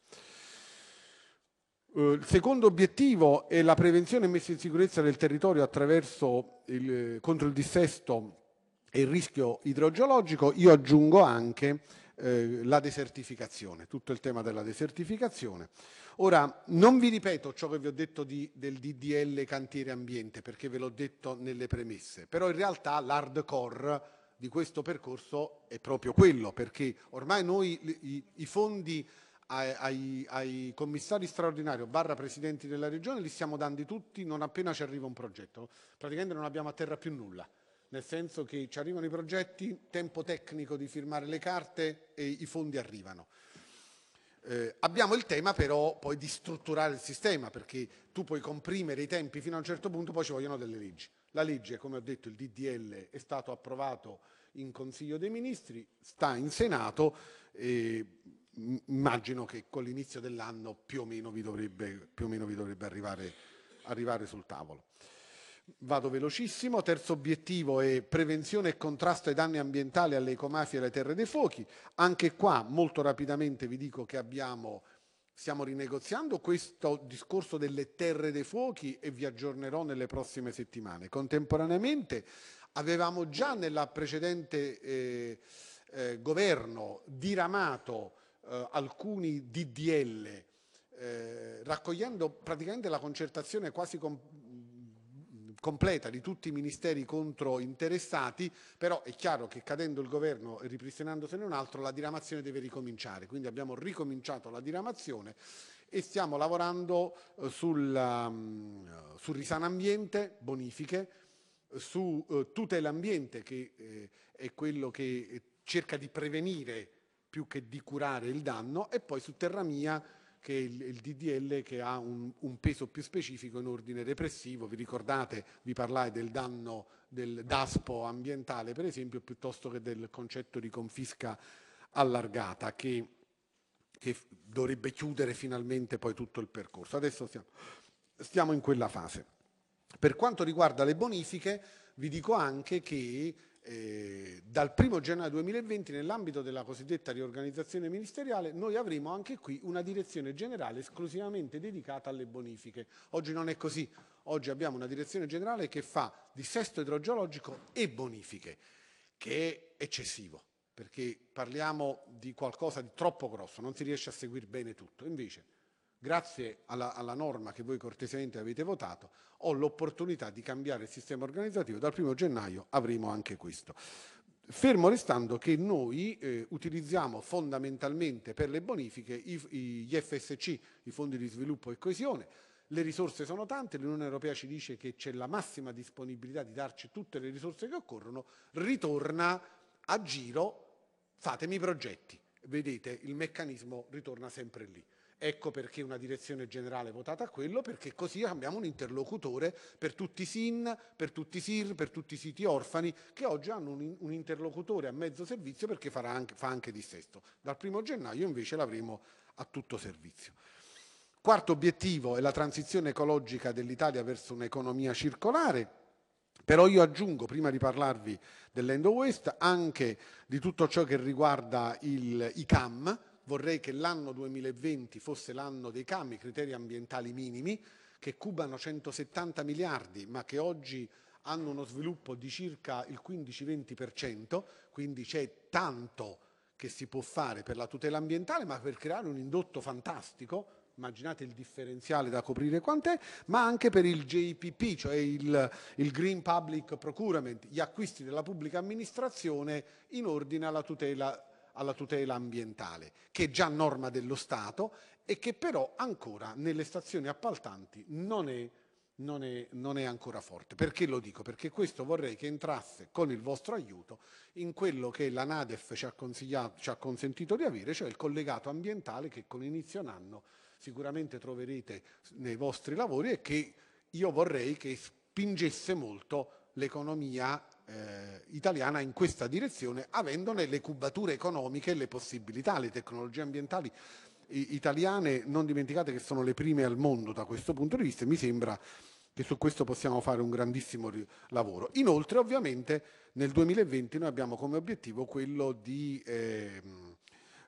Eh, il secondo obiettivo è la prevenzione e messa in sicurezza del territorio attraverso il, contro il dissesto e il rischio idrogeologico. Io aggiungo anche eh, la desertificazione, tutto il tema della desertificazione. Ora, non vi ripeto ciò che vi ho detto di, del DDL cantiere ambiente, perché ve l'ho detto nelle premesse, però in realtà l'hardcore di questo percorso è proprio quello, perché ormai noi i, i fondi ai, ai, commissari straordinari barra presidenti della regione li stiamo dando tutti non appena ci arriva un progetto. Praticamente non abbiamo a terra più nulla, nel senso che ci arrivano i progetti, tempo tecnico di firmare le carte e i fondi arrivano. Eh, abbiamo il tema però poi di strutturare il sistema, perché tu puoi comprimere i tempi fino a un certo punto, poi ci vogliono delle leggi. La legge, come ho detto, il DDL è stato approvato in Consiglio dei Ministri, sta in Senato e immagino che con l'inizio dell'anno più o meno vi dovrebbe, meno vi dovrebbe arrivare, arrivare sul tavolo. Vado velocissimo, terzo obiettivo è prevenzione e contrasto ai danni ambientali alle ecomafie e alle terre dei fuochi. Anche qua molto rapidamente vi dico che abbiamo, stiamo rinegoziando questo discorso delle terre dei fuochi e vi aggiornerò nelle prossime settimane. Contemporaneamente avevamo già nella precedente eh, eh, governo diramato eh, alcuni DDL eh, raccogliendo praticamente la concertazione quasi com completa di tutti i ministeri contro interessati, però è chiaro che cadendo il governo e ripristinandosene un altro la diramazione deve ricominciare, quindi abbiamo ricominciato la diramazione e stiamo lavorando eh, sul, um, sul ambiente, bonifiche, su eh, tutela ambiente che eh, è quello che cerca di prevenire più che di curare il danno e poi su terra mia che è il, il DDL che ha un, un, peso più specifico in ordine repressivo. Vi ricordate, vi parlai del danno del DASPO ambientale, per esempio, piuttosto che del concetto di confisca allargata che, che dovrebbe chiudere finalmente poi tutto il percorso. Adesso siamo, stiamo in quella fase. Per quanto riguarda le bonifiche, vi dico anche che eh, dal 1 gennaio 2020 nell'ambito della cosiddetta riorganizzazione ministeriale noi avremo anche qui una direzione generale esclusivamente dedicata alle bonifiche. Oggi non è così, oggi abbiamo una direzione generale che fa dissesto idrogeologico e bonifiche, che è eccessivo perché parliamo di qualcosa di troppo grosso, non si riesce a seguire bene tutto. Invece grazie alla, alla, norma che voi cortesemente avete votato, ho l'opportunità di cambiare il sistema organizzativo. Dal primo gennaio avremo anche questo. Fermo restando che noi eh, utilizziamo fondamentalmente per le bonifiche i, i, gli FSC, i fondi di sviluppo e coesione, le risorse sono tante, l'Unione Europea ci dice che c'è la massima disponibilità di darci tutte le risorse che occorrono, ritorna a giro, fatemi i progetti. Vedete, il meccanismo ritorna sempre lì. Ecco perché una direzione generale votata a quello, perché così abbiamo un interlocutore per tutti i SIN, per tutti i SIR, per tutti i siti orfani, che oggi hanno un, un interlocutore a mezzo servizio perché anche, fa anche di sesto. Dal primo gennaio invece l'avremo a tutto servizio. Quarto obiettivo è la transizione ecologica dell'Italia verso un'economia circolare. Però io aggiungo, prima di parlarvi dell'Endo West, anche di tutto ciò che riguarda il, i CAM, Vorrei che l'anno 2020 fosse l'anno dei cambi, criteri ambientali minimi, che cubano 170 miliardi, ma che oggi hanno uno sviluppo di circa il 15-20%, quindi c'è tanto che si può fare per la tutela ambientale, ma per creare un indotto fantastico, immaginate il differenziale da coprire quant'è, ma anche per il JPP, cioè il, il, Green Public Procurement, gli acquisti della pubblica amministrazione in ordine alla tutela alla tutela ambientale, che è già norma dello Stato e che però ancora nelle stazioni appaltanti non è, non è, non è ancora forte. Perché lo dico? Perché questo vorrei che entrasse con il vostro aiuto in quello che la Nadef ci ha, consigliato, ci ha consentito di avere, cioè il collegato ambientale che con inizio anno sicuramente troverete nei vostri lavori e che io vorrei che spingesse molto l'economia eh, italiana in questa direzione, avendone le cubature economiche, e le possibilità, le tecnologie ambientali italiane, non dimenticate che sono le prime al mondo da questo punto di vista, e mi sembra che su questo possiamo fare un grandissimo lavoro. Inoltre, ovviamente, nel 2020 noi abbiamo come obiettivo quello di, ehm,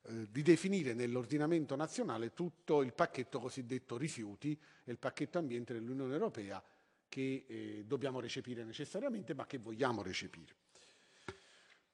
eh, di definire nell'ordinamento nazionale tutto il pacchetto cosiddetto rifiuti e il pacchetto ambiente dell'Unione Europea che eh, dobbiamo recepire necessariamente, ma che vogliamo recepire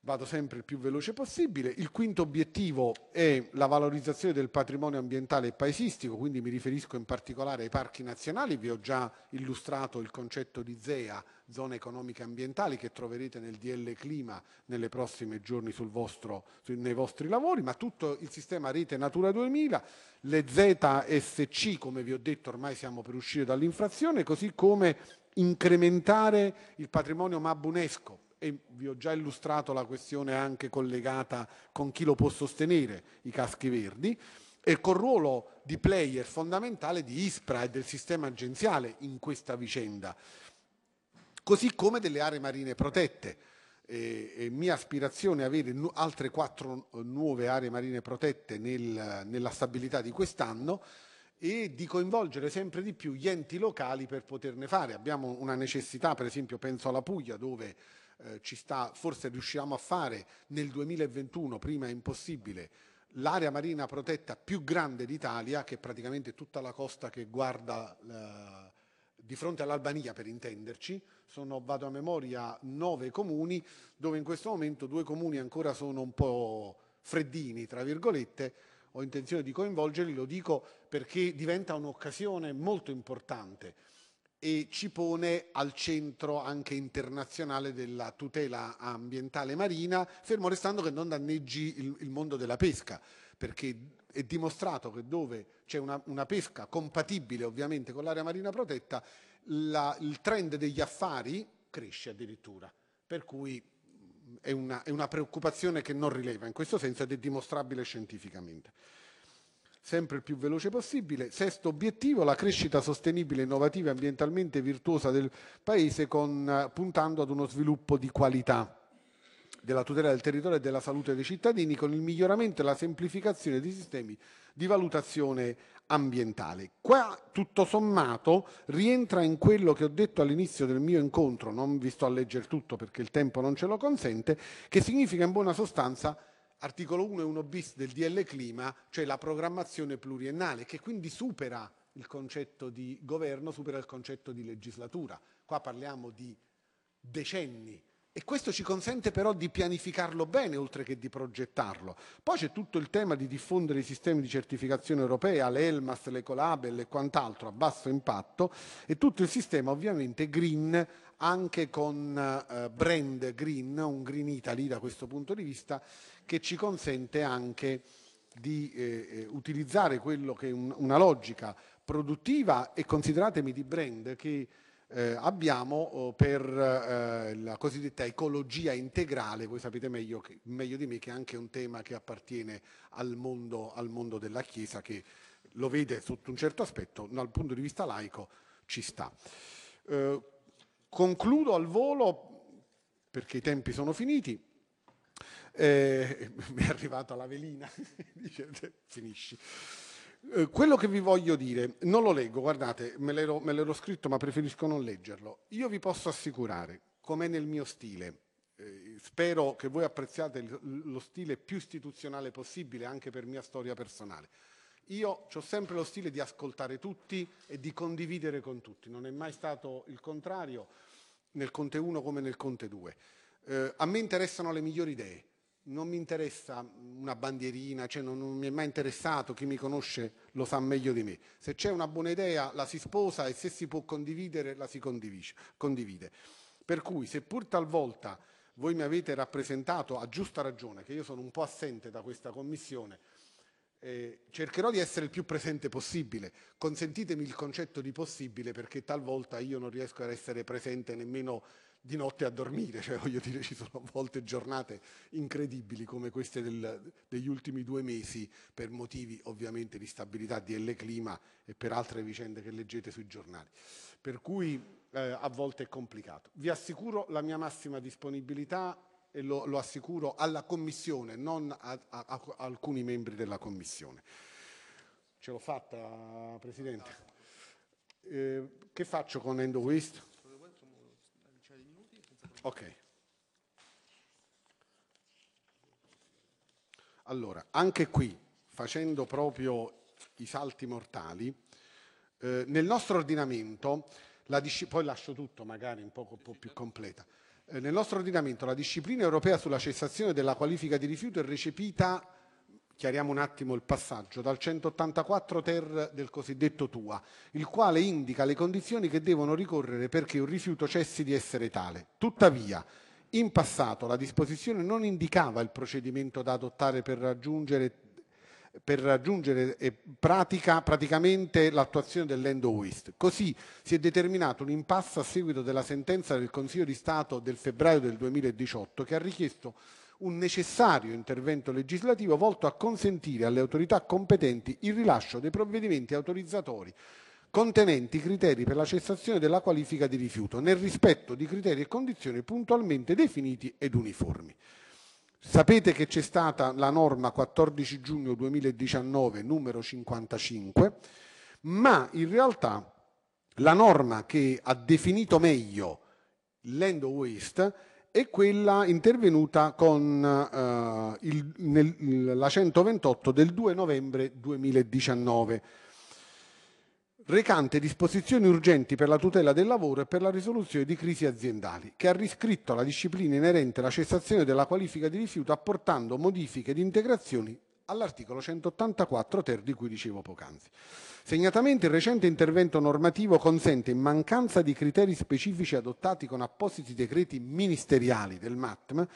vado sempre il più veloce possibile. Il quinto obiettivo è la valorizzazione del patrimonio ambientale e paesistico, quindi mi riferisco in particolare ai parchi nazionali, vi ho già illustrato il concetto di ZEA, zone economiche ambientali, che troverete nel DL Clima nelle prossime giorni vostro, nei vostri lavori, ma tutto il sistema rete Natura 2000, le ZSC, come vi ho detto ormai siamo per uscire dall'infrazione, così come incrementare il patrimonio MAB UNESCO, e vi ho già illustrato la questione anche collegata con chi lo può sostenere, i caschi verdi, e col ruolo di player fondamentale di ISPRA e del sistema agenziale in questa vicenda, così come delle aree marine protette. E, e mia aspirazione è avere nu altre quattro eh, nuove aree marine protette nel, nella stabilità di quest'anno e di coinvolgere sempre di più gli enti locali per poterne fare. Abbiamo una necessità, per esempio penso alla Puglia, dove eh, ci sta, forse riusciamo a fare nel 2021, prima è impossibile, l'area marina protetta più grande d'Italia, che è praticamente tutta la costa che guarda la, eh, di fronte all'Albania per intenderci, sono, vado a memoria, nove comuni, dove in questo momento due comuni ancora sono un po' freddini, tra virgolette, ho intenzione di coinvolgerli, lo dico perché diventa un'occasione molto importante e ci pone al centro anche internazionale della tutela ambientale marina, fermo restando che non danneggi il, il mondo della pesca, perché è dimostrato che dove c'è una, una pesca compatibile ovviamente con l'area marina protetta, la, il trend degli affari cresce addirittura, per cui mm, è una, è una preoccupazione che non rileva in questo senso ed è dimostrabile scientificamente sempre il più veloce possibile. Sesto obiettivo, la crescita sostenibile, innovativa e ambientalmente virtuosa del Paese con, eh, puntando ad uno sviluppo di qualità della tutela del territorio e della salute dei cittadini con il miglioramento e la semplificazione dei sistemi di valutazione ambientale. Qua tutto sommato rientra in quello che ho detto all'inizio del mio incontro, non vi sto a leggere tutto perché il tempo non ce lo consente, che significa in buona sostanza articolo 1 e 1 bis del DL Clima, cioè la programmazione pluriennale, che quindi supera il concetto di governo, supera il concetto di legislatura. Qua parliamo di decenni e questo ci consente però di pianificarlo bene oltre che di progettarlo. Poi c'è tutto il tema di diffondere i sistemi di certificazione europea, l'ELMAS, l'Ecolabel e quant'altro a basso impatto e tutto il sistema ovviamente green anche con eh, brand green, un Green Italy da questo punto di vista, che ci consente anche di eh, eh utilizzare quello che è un, una logica produttiva e consideratemi di brand che eh, abbiamo oh, per eh, la cosiddetta ecologia integrale, voi sapete meglio, che, meglio, di me che è anche un tema che appartiene al mondo, al mondo della Chiesa che lo vede sotto un certo aspetto, dal punto di vista laico ci sta. Eh, Concludo al volo, perché i tempi sono finiti, eh, <laughs> mi è arrivata la velina, <laughs> dice finisci. Eh, quello che vi voglio dire, non lo leggo, guardate, me l'ero, me l'ero scritto ma preferisco non leggerlo. Io vi posso assicurare, com'è nel mio stile, eh, spero che voi apprezziate lo stile più istituzionale possibile anche per mia storia personale io ho sempre lo stile di ascoltare tutti e di condividere con tutti, non è mai stato il contrario nel Conte 1 come nel Conte 2. Eh, a me interessano le migliori idee, non mi interessa una bandierina, cioè non, non mi è mai interessato, chi mi conosce lo sa meglio di me. Se c'è una buona idea la si sposa e se si può condividere la si condivide. Per cui seppur talvolta voi mi avete rappresentato a giusta ragione che io sono un po' assente da questa commissione, eh, cercherò di essere il più presente possibile. Consentitemi il concetto di possibile perché talvolta io non riesco ad essere presente nemmeno di notte a dormire, <laughs> cioè voglio dire ci sono a volte giornate incredibili come queste del, degli ultimi due mesi per motivi ovviamente di stabilità di L clima e per altre vicende che leggete sui giornali, per cui eh, a volte è complicato. Vi assicuro la mia massima disponibilità e lo, lo assicuro alla Commissione, non a, a, a, alcuni membri della Commissione. Ce l'ho fatta, Presidente. Eh, che faccio con Endo West? Ok. Allora, anche qui, facendo proprio i salti mortali, eh, nel nostro ordinamento, la poi lascio tutto magari un po più completa, eh, nel nostro ordinamento la disciplina europea sulla cessazione della qualifica di rifiuto è recepita, chiariamo un attimo il passaggio, dal 184 ter del cosiddetto TUA, il quale indica le condizioni che devono ricorrere perché un rifiuto cessi di essere tale. Tuttavia, in passato la disposizione non indicava il procedimento da adottare per raggiungere per raggiungere eh, pratica, praticamente l'attuazione dell'end waste. Così si è determinato un impasso a seguito della sentenza del Consiglio di Stato del febbraio del 2018 che ha richiesto un necessario intervento legislativo volto a consentire alle autorità competenti il rilascio dei provvedimenti autorizzatori contenenti i criteri per la cessazione della qualifica di rifiuto, nel rispetto di criteri e condizioni puntualmente definiti ed uniformi. Sapete che c'è stata la norma 14 giugno 2019 numero 55, ma in realtà la norma che ha definito meglio l'end waste è quella intervenuta con eh, il, nel, la 128 del 2 novembre 2019 recante disposizioni urgenti per la tutela del lavoro e per la risoluzione di crisi aziendali, che ha riscritto la disciplina inerente alla cessazione della qualifica di rifiuto apportando modifiche ed integrazioni all'articolo 184 ter di cui dicevo poc'anzi. Segnatamente il recente intervento normativo consente, in mancanza di criteri specifici adottati con appositi decreti ministeriali del MATM,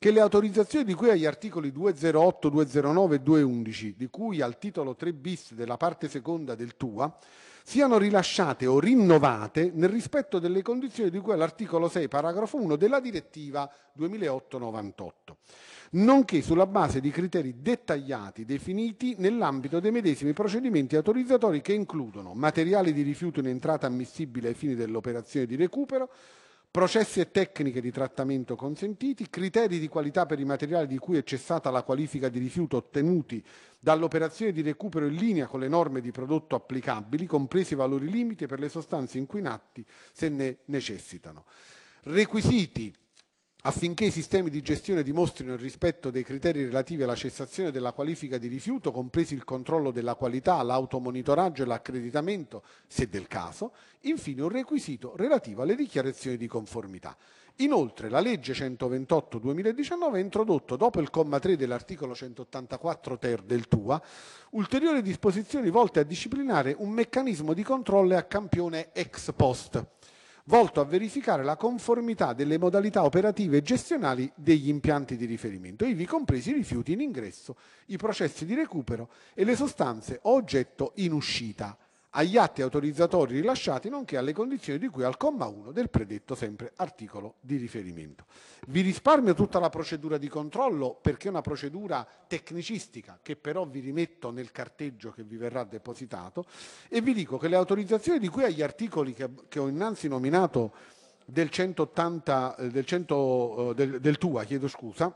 che le autorizzazioni di cui agli articoli 208, 209 e 211, di cui al titolo 3 bis della parte seconda del TUA, siano rilasciate o rinnovate nel rispetto delle condizioni di cui all'articolo 6, paragrafo 1 della direttiva 2008-98, nonché sulla base di criteri dettagliati definiti nell'ambito dei medesimi procedimenti autorizzatori che includono materiali di rifiuto in entrata ammissibile ai fini dell'operazione di recupero, processi e tecniche di trattamento consentiti, criteri di qualità per i materiali di cui è cessata la qualifica di rifiuto ottenuti dall'operazione di recupero in linea con le norme di prodotto applicabili, compresi i valori limite per le sostanze inquinanti se ne necessitano. Requisiti affinché i sistemi di gestione dimostrino il rispetto dei criteri relativi alla cessazione della qualifica di rifiuto, compresi il controllo della qualità, l'automonitoraggio e l'accreditamento, se del caso, infine un requisito relativo alle dichiarazioni di conformità. Inoltre la legge 128-2019 ha introdotto, dopo il comma 3 dell'articolo 184 ter del TUA, ulteriori disposizioni volte a disciplinare un meccanismo di controllo a campione ex post volto a verificare la conformità delle modalità operative e gestionali degli impianti di riferimento, ivi compresi i rifiuti in ingresso, i processi di recupero e le sostanze o oggetto in uscita, agli atti autorizzatori rilasciati nonché alle condizioni di cui al comma 1 del predetto sempre articolo di riferimento. Vi risparmio tutta la procedura di controllo perché è una procedura tecnicistica che però vi rimetto nel carteggio che vi verrà depositato e vi dico che le autorizzazioni di cui agli articoli che, che ho innanzi nominato del, 180, eh, del, 100, eh, del, del TUA, chiedo scusa,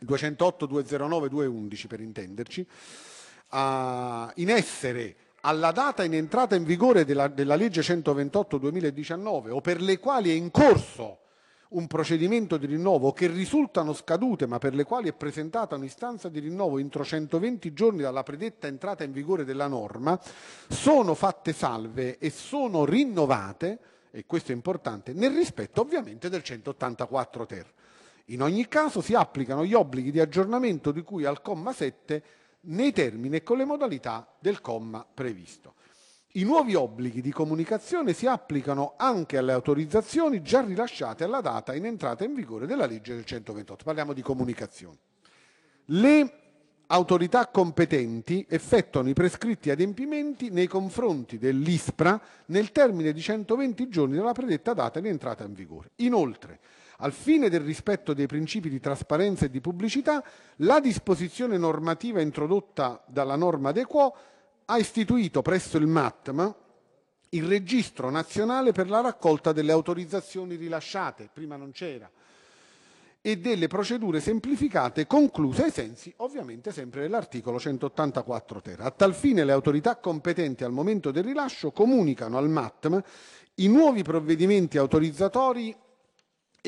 208, 209, 211 per intenderci, in essere alla data in entrata in vigore della, della legge 128-2019 o per le quali è in corso un procedimento di rinnovo che risultano scadute ma per le quali è presentata un'istanza di rinnovo entro 120 giorni dalla predetta entrata in vigore della norma, sono fatte salve e sono rinnovate, e questo è importante, nel rispetto ovviamente del 184 ter. In ogni caso si applicano gli obblighi di aggiornamento di cui al comma 7 nei termini e con le modalità del comma previsto. I nuovi obblighi di comunicazione si applicano anche alle autorizzazioni già rilasciate alla data in entrata in vigore della legge del 128. Parliamo di comunicazioni. Le autorità competenti effettuano i prescritti adempimenti nei confronti dell'ISPRA nel termine di 120 giorni dalla predetta data di entrata in vigore. Inoltre, al fine del rispetto dei principi di trasparenza e di pubblicità, la disposizione normativa introdotta dalla norma De Quo ha istituito presso il MATM il registro nazionale per la raccolta delle autorizzazioni rilasciate, prima non c'era, e delle procedure semplificate concluse ai sensi ovviamente sempre dell'articolo 184 terra. A tal fine le autorità competenti al momento del rilascio comunicano al MATM i nuovi provvedimenti autorizzatori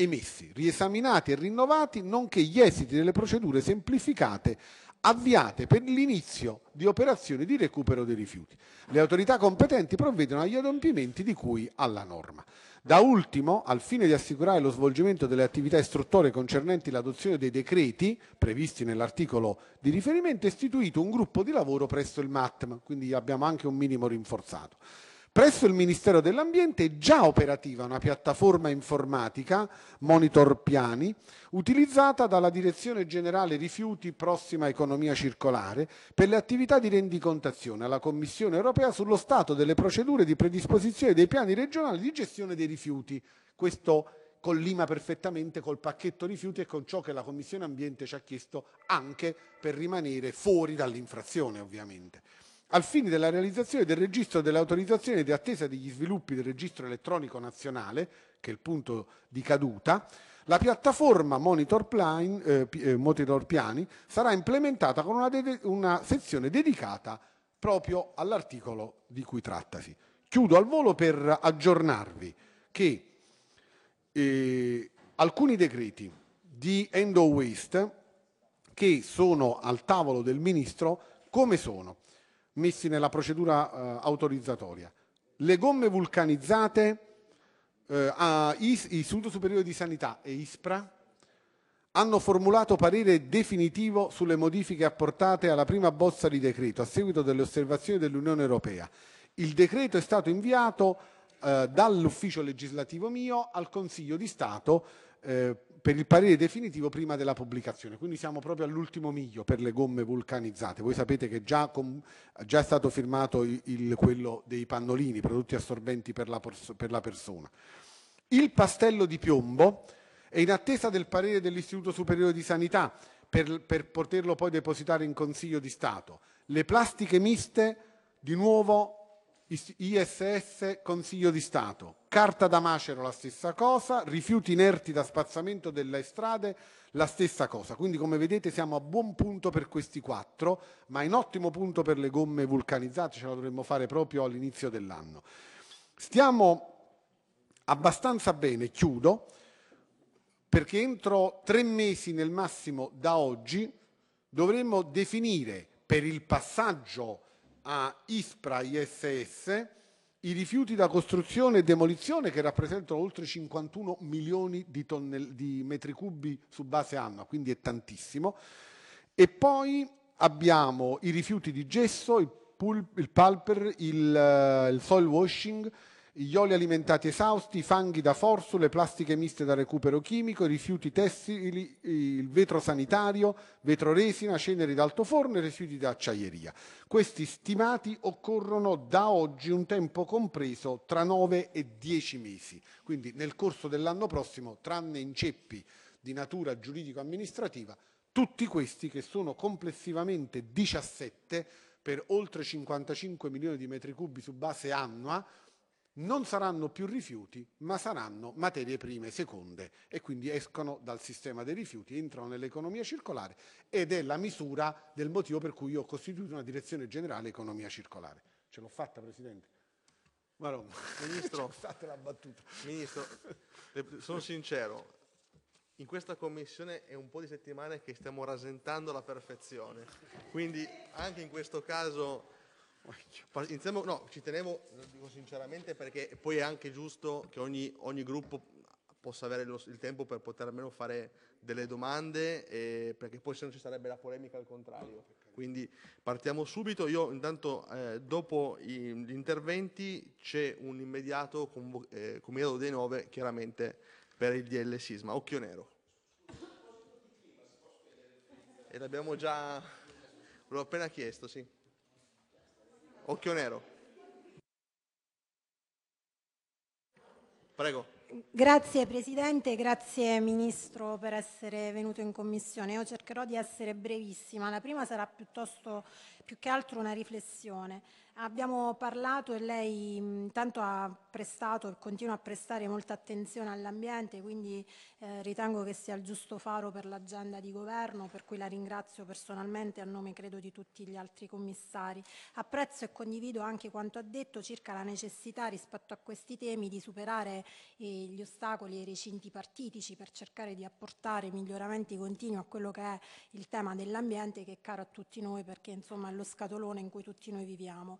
emessi, riesaminati e rinnovati, nonché gli esiti delle procedure semplificate avviate per l'inizio di operazioni di recupero dei rifiuti. Le autorità competenti provvedono agli adempimenti di cui alla norma. Da ultimo, al fine di assicurare lo svolgimento delle attività istruttorie concernenti l'adozione dei decreti previsti nell'articolo di riferimento, è istituito un gruppo di lavoro presso il MATM, quindi abbiamo anche un minimo rinforzato. Presso il Ministero dell'Ambiente è già operativa una piattaforma informatica, Monitor Piani, utilizzata dalla Direzione Generale Rifiuti Prossima Economia Circolare per le attività di rendicontazione alla Commissione europea sullo stato delle procedure di predisposizione dei piani regionali di gestione dei rifiuti. Questo collima perfettamente col pacchetto rifiuti e con ciò che la Commissione Ambiente ci ha chiesto anche per rimanere fuori dall'infrazione ovviamente al fine della realizzazione del registro delle autorizzazioni di attesa degli sviluppi del registro elettronico nazionale, che è il punto di caduta, la piattaforma Monitor, Plan, eh, eh Monitor Piani sarà implementata con una, de- una sezione dedicata proprio all'articolo di cui trattasi. Chiudo al volo per aggiornarvi che eh, alcuni decreti di Endo Waste che sono al tavolo del Ministro, come sono? messi nella procedura eh, autorizzatoria. Le gomme vulcanizzate eh, a IS, Istituto Superiore di Sanità e ISPRA hanno formulato parere definitivo sulle modifiche apportate alla prima bozza di decreto a seguito delle osservazioni dell'Unione Europea. Il decreto è stato inviato eh, dall'ufficio legislativo mio al Consiglio di Stato eh, per il parere definitivo prima della pubblicazione, quindi siamo proprio all'ultimo miglio per le gomme vulcanizzate. Voi sapete che già, con, già è stato firmato il, il, quello dei pannolini, prodotti assorbenti per la, per la persona. Il pastello di piombo è in attesa del parere dell'Istituto Superiore di Sanità per, per poterlo poi depositare in Consiglio di Stato. Le plastiche miste, di nuovo ISS Consiglio di Stato carta da macero la stessa cosa, rifiuti inerti da spazzamento delle strade la stessa cosa. Quindi come vedete siamo a buon punto per questi quattro, ma in ottimo punto per le gomme vulcanizzate, ce la dovremmo fare proprio all'inizio dell'anno. Stiamo abbastanza bene, chiudo, perché entro tre mesi nel massimo da oggi dovremmo definire per il passaggio a ISPRA ISS i rifiuti da costruzione e demolizione che rappresentano oltre 51 milioni di, tonnell- di metri cubi su base annua, quindi è tantissimo. E poi abbiamo i rifiuti di gesso, il, pul- il pulper, il, uh, il soil washing, gli oli alimentati esausti, i fanghi da forso, le plastiche miste da recupero chimico, i rifiuti tessili, il vetro sanitario, vetro resina, ceneri d'alto forno e rifiuti da acciaieria. Questi stimati occorrono da oggi un tempo compreso tra 9 e 10 mesi, quindi nel corso dell'anno prossimo, tranne in ceppi di natura giuridico-amministrativa, tutti questi che sono complessivamente 17 per oltre 55 milioni di metri cubi su base annua, non saranno più rifiuti, ma saranno materie prime seconde e quindi escono dal sistema dei rifiuti, entrano nell'economia circolare ed è la misura del motivo per cui io ho costituito una direzione generale economia circolare. Ce l'ho fatta, Presidente. Marò, Ministro, <laughs> fate la battuta. Ministro, eh, sono sincero, in questa commissione è un po' di settimane che stiamo rasentando la perfezione, quindi anche in questo caso Iniziamo, no, ci tenevo, lo dico sinceramente, perché poi è anche giusto che ogni, ogni gruppo possa avere lo, il tempo per poter almeno fare delle domande, e, perché poi se no ci sarebbe la polemica al contrario. Quindi partiamo subito. Io intanto eh, dopo i, gli interventi c'è un immediato convo- eh, comitato dei nove, chiaramente per il DL Sisma. Occhio nero. E l'abbiamo già, l'ho appena chiesto, sì. Occhio Nero. Prego. Grazie Presidente, grazie Ministro per essere venuto in Commissione. Io cercherò di essere brevissima. La prima sarà piuttosto, più che altro, una riflessione. Abbiamo parlato e lei mm, intanto ha prestato e continua a prestare molta attenzione all'ambiente, quindi eh, ritengo che sia il giusto faro per l'agenda di governo, per cui la ringrazio personalmente a nome credo di tutti gli altri commissari. Apprezzo e condivido anche quanto ha detto circa la necessità rispetto a questi temi di superare eh, gli ostacoli e i recinti partitici per cercare di apportare miglioramenti continui a quello che è il tema dell'ambiente che è caro a tutti noi perché insomma è lo scatolone in cui tutti noi viviamo.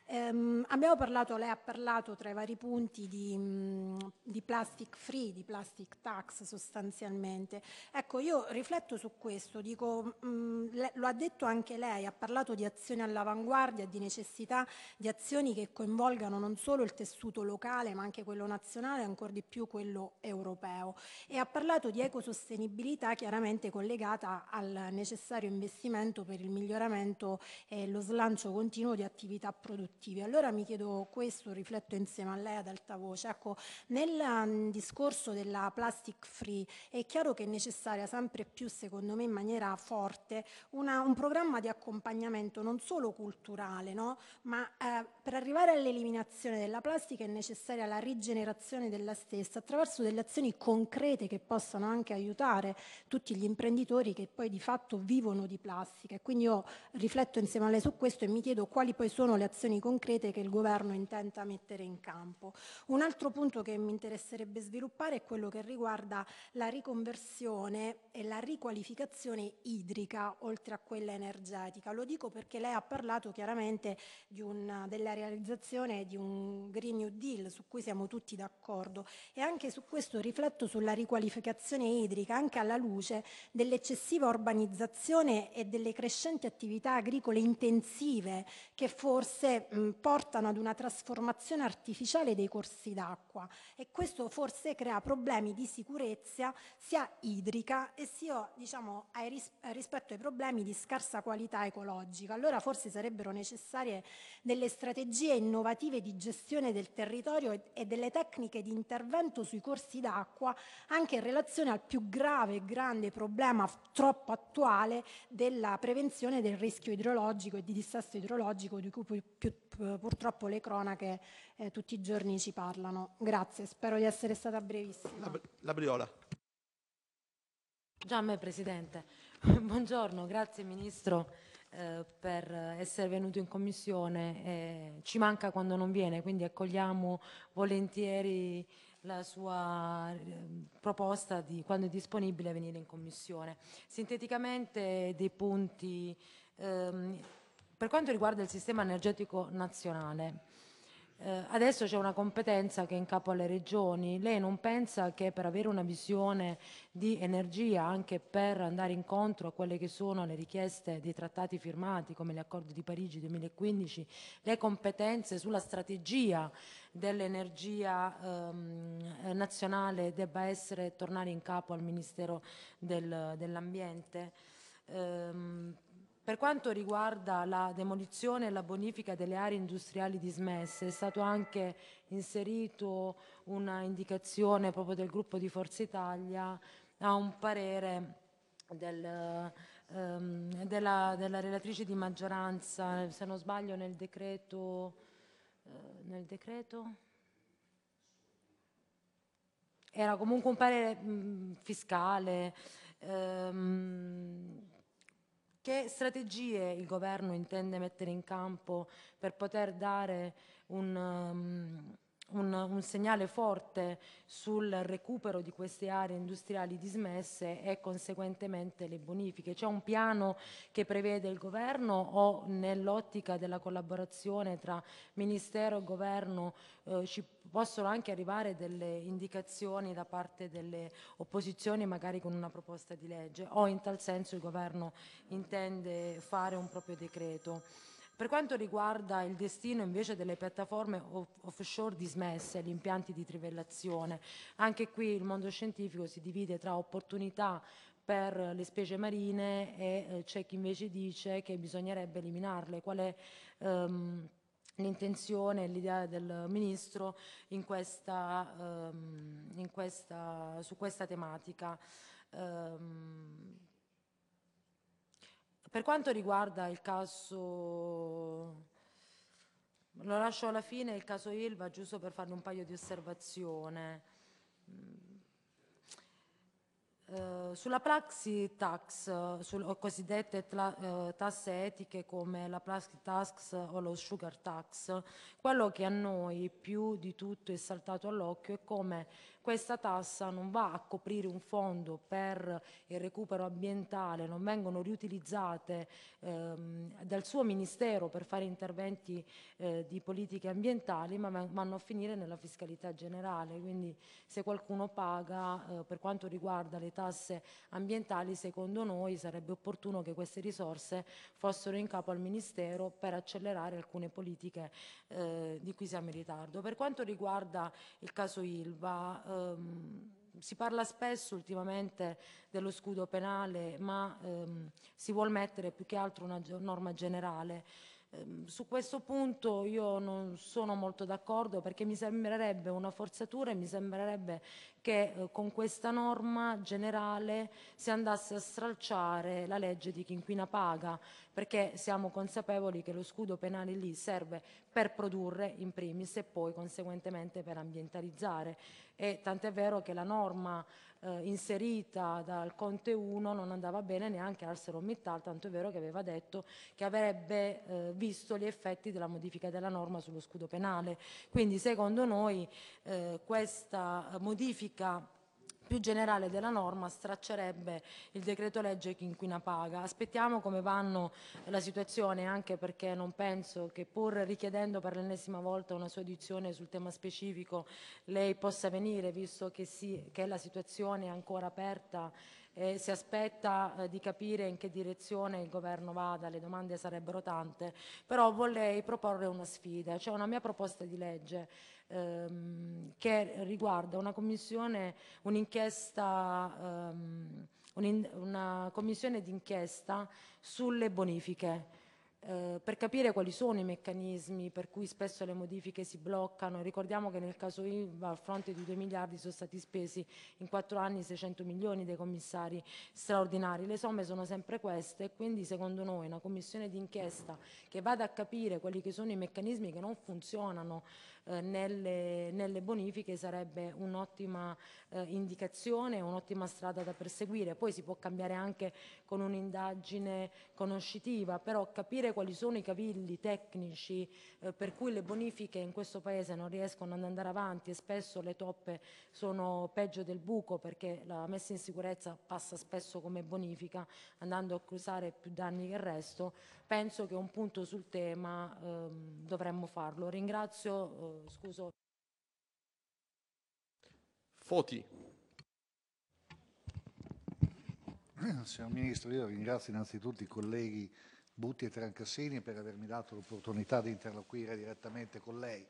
Um, abbiamo parlato, lei ha parlato tra i vari punti di, mm, di, plastic free, di plastic tax sostanzialmente. Ecco, io rifletto su questo, dico, mh, mm, le, lo ha detto anche lei, ha parlato di azioni all'avanguardia, di necessità di azioni che coinvolgano non solo il tessuto locale ma anche quello nazionale e ancora di più quello europeo. E ha parlato di ecosostenibilità chiaramente collegata al necessario investimento per il miglioramento e lo slancio continuo di attività produttive obiettivi. Allora mi chiedo questo, rifletto insieme a lei ad alta voce. Ecco, nel mm, discorso della plastic free è chiaro che è necessaria sempre più, secondo me in maniera forte, una, un programma di accompagnamento non solo culturale, no? ma eh, per arrivare all'eliminazione della plastica è necessaria la rigenerazione della stessa attraverso delle azioni concrete che possano anche aiutare tutti gli imprenditori che poi di fatto vivono di plastica. E quindi io rifletto insieme a lei su questo e mi chiedo quali poi sono le azioni concrete concrete che il governo intenta mettere in campo. Un altro punto che mi interesserebbe sviluppare è quello che riguarda la riconversione e la riqualificazione idrica oltre a quella energetica. Lo dico perché lei ha parlato chiaramente un, della realizzazione di un Green New Deal su cui siamo tutti d'accordo e anche su questo rifletto sulla riqualificazione idrica anche alla luce dell'eccessiva urbanizzazione e delle crescenti attività agricole intensive che forse Ehm, portano ad una trasformazione artificiale dei corsi d'acqua e questo forse crea problemi di sicurezza sia idrica e sia diciamo, ai ris- rispetto ai problemi di scarsa qualità ecologica. Allora forse sarebbero necessarie delle strategie innovative di gestione del territorio e, delle tecniche di intervento sui corsi d'acqua anche in relazione al più grave e grande problema troppo attuale della prevenzione del rischio idrologico e di dissesto idrologico di cui più, più purtroppo le cronache eh, tutti i giorni ci parlano. Grazie, spero di essere stata brevissima. La, la Briola. Già a me Presidente, <laughs> buongiorno, grazie Ministro eh, per essere venuto in Commissione, eh, ci manca quando non viene, quindi accogliamo volentieri la sua eh, proposta di quando è disponibile venire in Commissione. Sinteticamente dei punti... Ehm, per quanto riguarda il sistema energetico nazionale, eh, adesso c'è una competenza che è in capo alle regioni. Lei non pensa che per avere una visione di energia, anche per andare incontro a quelle che sono le richieste dei trattati firmati, come gli accordi di Parigi 2015, le competenze sulla strategia dell'energia ehm, eh, nazionale debba essere tornare in capo al Ministero del, dell'Ambiente? Ehm, per quanto riguarda la demolizione e la bonifica delle aree industriali dismesse, è stato anche inserito una indicazione proprio del gruppo di Forza Italia a un parere del, ehm, della, della, relatrice di maggioranza, se non sbaglio nel decreto, eh, nel decreto era comunque un parere mh, mm, fiscale. Ehm, che strategie il governo intende mettere in campo per poter dare un, um, un, un, segnale forte sul recupero di queste aree industriali dismesse e conseguentemente le bonifiche. C'è un piano che prevede il governo o nell'ottica della collaborazione tra Ministero e governo eh, ci possono anche arrivare delle indicazioni da parte delle opposizioni magari con una proposta di legge o in tal senso il governo intende fare un proprio decreto. Per quanto riguarda il destino invece delle piattaforme offshore dismesse gli impianti di trivellazione, anche qui il mondo scientifico si divide tra opportunità per le specie marine e eh, c'è chi invece dice che bisognerebbe eliminarle. Qual è ehm, l'intenzione e l'idea del Ministro in questa, ehm, in questa, su questa tematica? Ehm, per quanto riguarda il caso, lo lascio alla fine, il caso Ilva, giusto per farne un paio di osservazioni. Mm. Eh, sulla praxi tax, sulle cosiddette tla, uh, tasse etiche come la plastic tax o lo sugar tax, quello che a noi più di tutto è saltato all'occhio è come questa tassa non va a coprire un fondo per il recupero ambientale, non vengono riutilizzate ehm, dal suo ministero per fare interventi eh, di politiche ambientali, ma vanno a finire nella fiscalità generale. Quindi se qualcuno paga eh, per quanto riguarda le tasse ambientali, secondo noi sarebbe opportuno che queste risorse fossero in capo al ministero per accelerare alcune politiche eh, di cui siamo in ritardo. Per quanto riguarda il caso Ilva, ehm, si parla spesso ultimamente dello scudo penale, ma ehm, si vuol mettere più che altro una norma generale Ehm, su questo punto io non sono molto d'accordo perché mi sembrerebbe una forzatura e mi sembrerebbe che eh, con questa norma generale si andasse a stralciare la legge di chi inquina paga, perché siamo consapevoli che lo scudo penale lì serve per produrre in primis e poi conseguentemente per ambientalizzare. E tant'è vero che la norma eh, inserita dal Conte 1 non andava bene neanche ArcelorMittal, tanto è vero che aveva detto che avrebbe eh, visto gli effetti della modifica della norma sullo scudo penale. Quindi secondo noi eh, questa modifica più generale della norma straccerebbe il decreto legge chi inquina paga. Aspettiamo come vanno la situazione anche perché non penso che pur richiedendo per l'ennesima volta una sua edizione sul tema specifico lei possa venire visto che, si, che la situazione è ancora aperta e si aspetta eh, di capire in che direzione il governo vada, le domande sarebbero tante, però vorrei proporre una sfida, cioè una mia proposta di legge ehm, che riguarda una commissione, un'inchiesta, ehm, un una commissione d'inchiesta sulle bonifiche. Eh, per capire quali sono i meccanismi per cui spesso le modifiche si bloccano. Ricordiamo che nel caso IVA a fronte di 2 miliardi sono stati spesi in 4 anni 600 milioni dei commissari straordinari. Le somme sono sempre queste e quindi secondo noi una commissione d'inchiesta che vada a capire quelli che sono i meccanismi che non funzionano eh, nelle, nelle, bonifiche sarebbe un'ottima eh, indicazione, un'ottima strada da perseguire. Poi si può cambiare anche con un'indagine conoscitiva, però capire quali sono i cavilli tecnici eh, per cui le bonifiche in questo Paese non riescono ad andare avanti e spesso le toppe sono peggio del buco perché la messa in sicurezza passa spesso come bonifica andando a causare più danni che il resto, penso che un punto sul tema ehm, dovremmo farlo. Ringrazio eh, scuso, Foti. Signor Ministro, io ringrazio innanzitutto i colleghi Butti e Trancassini per avermi dato l'opportunità di interloquire direttamente con lei.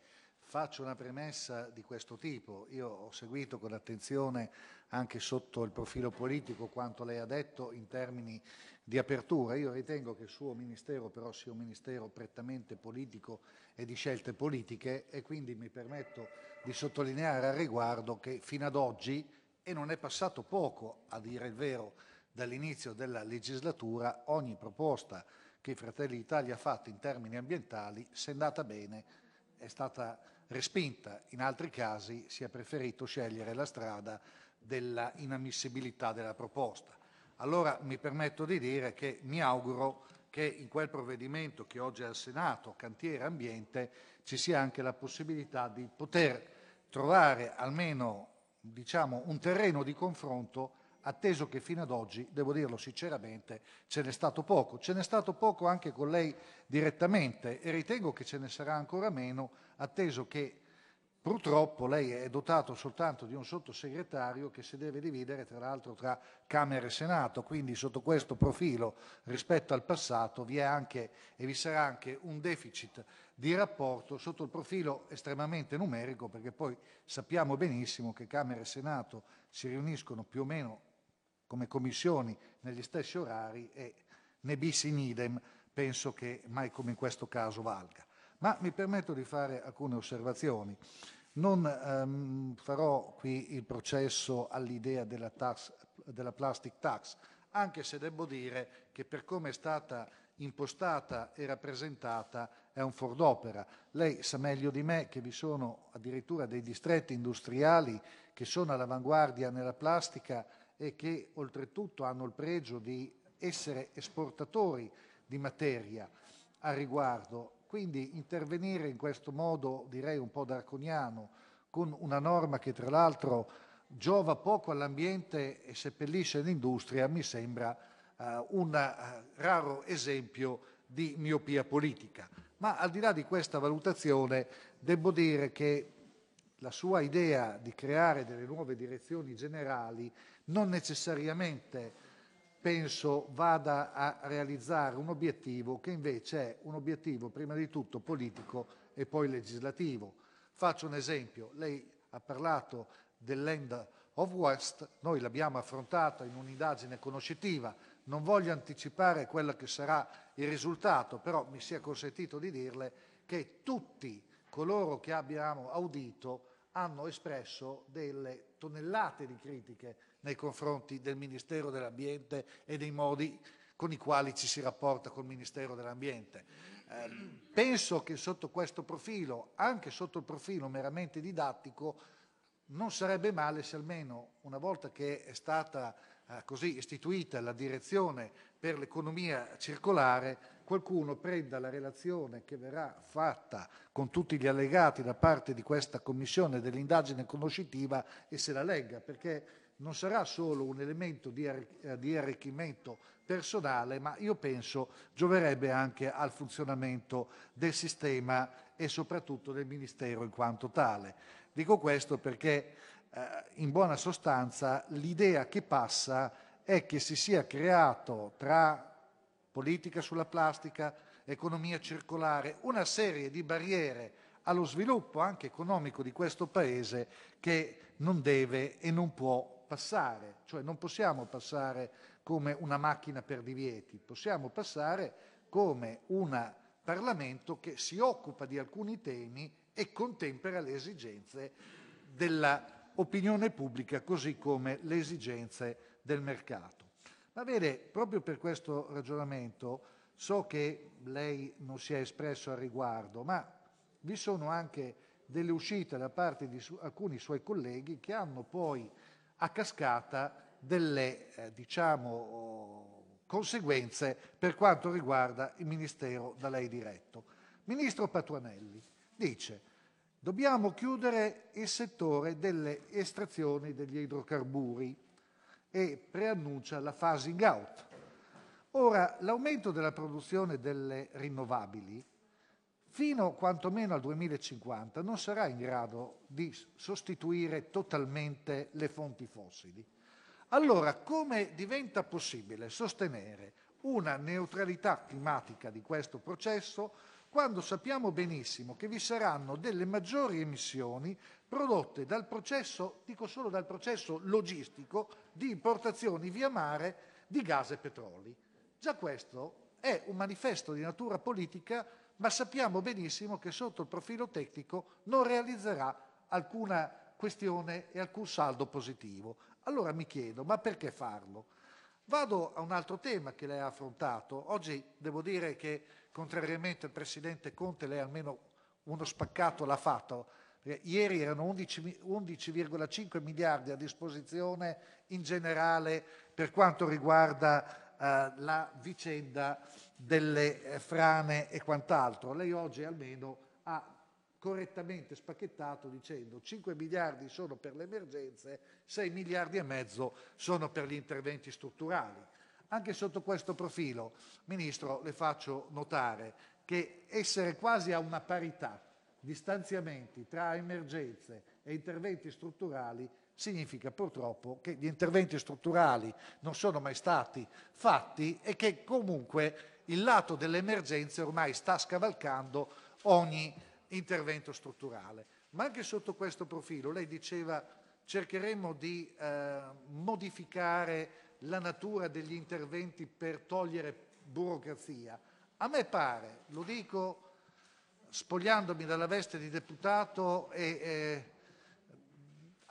Faccio una premessa di questo tipo. Io ho seguito con attenzione anche sotto il profilo politico quanto lei ha detto in termini di apertura. Io ritengo che il suo Ministero però sia un Ministero prettamente politico e di scelte politiche e quindi mi permetto di sottolineare al riguardo che fino ad oggi, e non è passato poco a dire il vero, dall'inizio della legislatura ogni proposta che Fratelli Italia ha fatto in termini ambientali, se è andata bene, è stata respinta, in altri casi si è preferito scegliere la strada della inammissibilità della proposta. Allora mi permetto di dire che mi auguro che in quel provvedimento che oggi è al Senato, cantiere ambiente, ci sia anche la possibilità di poter trovare almeno diciamo, un terreno di confronto atteso che fino ad oggi, devo dirlo sinceramente, ce n'è stato poco. Ce n'è stato poco anche con lei direttamente e ritengo che ce ne sarà ancora meno atteso che purtroppo lei è dotato soltanto di un sottosegretario che si deve dividere tra l'altro tra Camera e Senato, quindi sotto questo profilo rispetto al passato vi è anche e vi sarà anche un deficit di rapporto sotto il profilo estremamente numerico, perché poi sappiamo benissimo che Camera e Senato si riuniscono più o meno come commissioni negli stessi orari e ne bis in idem penso che mai come in questo caso valga. Ma mi permetto di fare alcune osservazioni. Non ehm, farò qui il processo all'idea della, tax, della plastic tax, anche se devo dire che per come è stata impostata e rappresentata è un for d'opera. Lei sa meglio di me che vi sono addirittura dei distretti industriali che sono all'avanguardia nella plastica e che oltretutto hanno il pregio di essere esportatori di materia a riguardo quindi intervenire in questo modo, direi un po' draconiano, con una norma che tra l'altro giova poco all'ambiente e seppellisce l'industria, mi sembra uh, un eh, raro esempio di miopia politica. Ma al di là di questa valutazione, devo dire che la sua idea di creare delle nuove direzioni generali non necessariamente penso vada a realizzare un obiettivo che invece è un obiettivo prima di tutto politico e poi legislativo. Faccio un esempio, lei ha parlato dell'End of West, noi l'abbiamo affrontata in un'indagine conoscitiva, non voglio anticipare quello che sarà il risultato, però mi sia consentito di dirle che tutti coloro che abbiamo audito hanno espresso delle tonnellate di critiche nei confronti del Ministero dell'Ambiente e dei modi con i quali ci si rapporta col Ministero dell'Ambiente. Eh, penso che sotto questo profilo, anche sotto il profilo meramente didattico, non sarebbe male se almeno una volta che è stata eh, così istituita la direzione per l'economia circolare, qualcuno prenda la relazione che verrà fatta con tutti gli allegati da parte di questa commissione dell'indagine conoscitiva e se la legga, perché non sarà solo un elemento di, eh, di arricchimento personale, ma io penso gioverebbe anche al funzionamento del sistema e soprattutto del Ministero in quanto tale. Dico questo perché eh, in buona sostanza l'idea che passa è che si sia creato tra politica sulla plastica, economia circolare, una serie di barriere allo sviluppo anche economico di questo Paese che non deve e non può passare, cioè non possiamo passare come una macchina per divieti, possiamo passare come un Parlamento che si occupa di alcuni temi e contempera le esigenze dell'opinione pubblica, così come le esigenze del mercato. Ma vede, proprio per questo ragionamento, so che lei non si è espresso al riguardo, ma vi sono anche delle uscite da parte di su alcuni suoi colleghi che hanno poi a cascata delle eh, diciamo, conseguenze per quanto riguarda il Ministero da lei diretto. Ministro Patuanelli dice dobbiamo chiudere il settore delle estrazioni degli idrocarburi e preannuncia la phasing out. Ora, l'aumento della produzione delle rinnovabili fino quantomeno al 2050 non sarà in grado di sostituire totalmente le fonti fossili. Allora, come diventa possibile sostenere una neutralità climatica di questo processo quando sappiamo benissimo che vi saranno delle maggiori emissioni prodotte dal processo, dico solo dal processo logistico, di importazioni via mare di gas e petroli. Già questo è un manifesto di natura politica ma sappiamo benissimo che sotto il profilo tecnico non realizzerà alcuna questione e alcun saldo positivo. Allora mi chiedo, ma perché farlo? Vado a un altro tema che lei ha affrontato. Oggi devo dire che, contrariamente al Presidente Conte, lei almeno uno spaccato l'ha fatto. Eh, ieri erano 11,5 miliardi a disposizione in generale per quanto riguarda eh, la vicenda delle eh, frane e quant'altro. Lei oggi almeno ha correttamente spacchettato dicendo 5 miliardi sono per le emergenze, 6 miliardi e mezzo sono per gli interventi strutturali. Anche sotto questo profilo, Ministro, le faccio notare che essere quasi a una parità di stanziamenti tra emergenze e interventi strutturali significa purtroppo che gli interventi strutturali non sono mai stati fatti e che comunque il lato delle emergenze ormai sta scavalcando ogni intervento strutturale. Ma anche sotto questo profilo, lei diceva cercheremo di eh, modificare la natura degli interventi per togliere burocrazia. A me pare, lo dico spogliandomi dalla veste di deputato e eh,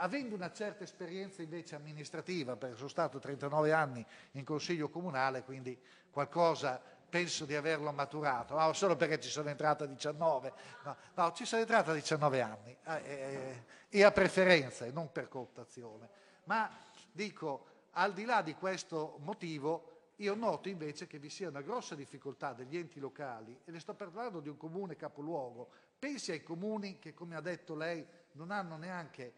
Avendo una certa esperienza invece amministrativa, perché sono stato 39 anni in consiglio comunale, quindi qualcosa penso di averlo maturato, ah, solo perché ci sono entrata a 19, no, no, ci sono entrata a 19 anni ah, eh, eh, e a preferenza e non per cooptazione. Ma dico, al di là di questo motivo, io noto invece che vi sia una grossa difficoltà degli enti locali, e le sto parlando di un comune capoluogo. Pensi ai comuni che, come ha detto lei, non hanno neanche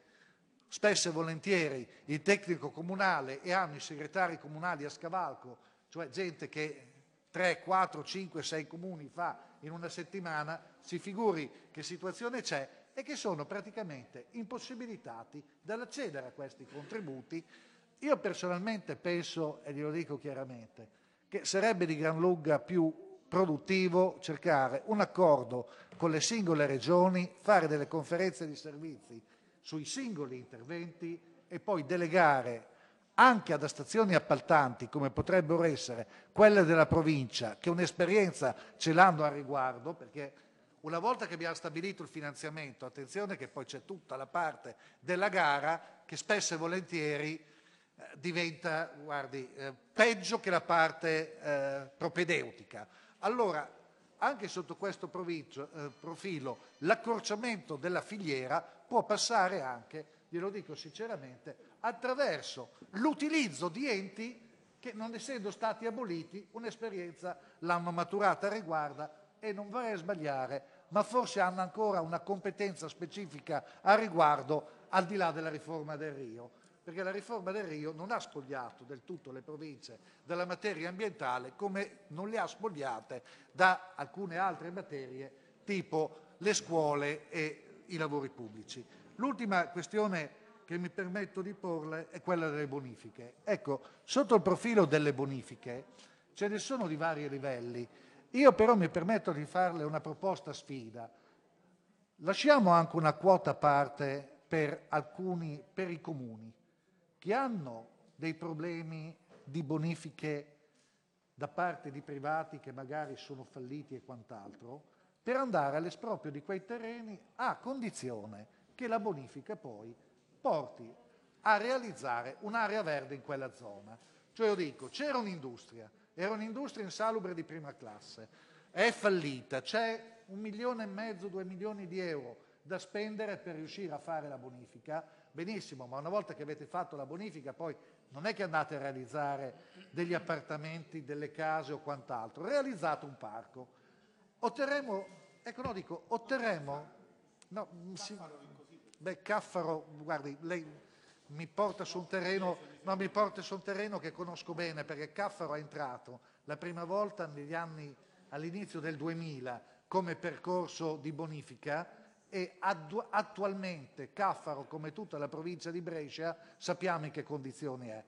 Spesso e volentieri il tecnico comunale e hanno i segretari comunali a scavalco, cioè gente che 3, 4, 5, 6 comuni fa in una settimana, si figuri che situazione c'è e che sono praticamente impossibilitati dall'accedere a questi contributi. Io personalmente penso, e glielo dico chiaramente, che sarebbe di gran lunga più produttivo cercare un accordo con le singole regioni, fare delle conferenze di servizi sui singoli interventi e poi delegare anche ad stazioni appaltanti come potrebbero essere quelle della provincia che un'esperienza ce l'hanno a riguardo perché una volta che abbiamo stabilito il finanziamento, attenzione che poi c'è tutta la parte della gara che spesso e volentieri eh, diventa guardi, eh, peggio che la parte eh, propedeutica. Allora, anche sotto questo eh, profilo, l'accorciamento della filiera può passare anche, glielo dico sinceramente, attraverso l'utilizzo di enti che non essendo stati aboliti un'esperienza l'hanno maturata a riguardo e non vorrei sbagliare, ma forse hanno ancora una competenza specifica a riguardo al di là della riforma del Rio, perché la riforma del Rio non ha spogliato del tutto le province della materia ambientale come non le ha spogliate da alcune altre materie tipo le scuole e i lavori pubblici. L'ultima questione che mi permetto di porle è quella delle bonifiche. Ecco, sotto il profilo delle bonifiche ce ne sono di vari livelli. Io però mi permetto di farle una proposta sfida. Lasciamo anche una quota a parte per, alcuni, per i comuni che hanno dei problemi di bonifiche da parte di privati che magari sono falliti e quant'altro, per andare all'esproprio di quei terreni a condizione che la bonifica poi porti a realizzare un'area verde in quella zona. Cioè io dico, c'era un'industria, era un'industria insalubre di prima classe, è fallita, c'è un milione e mezzo, due milioni di euro da spendere per riuscire a fare la bonifica, benissimo, ma una volta che avete fatto la bonifica poi non è che andate a realizzare degli appartamenti, delle case o quant'altro, realizzate un parco. Otterremo Ecco, no, dico, otterremo... No, mm, sì, beh, Caffaro, guardi, lei mi porta, su un terreno, no, mi porta su un terreno che conosco bene, perché Caffaro è entrato la prima volta negli anni, all'inizio del 2000, come percorso di bonifica, e attualmente Caffaro, come tutta la provincia di Brescia, sappiamo in che condizioni è.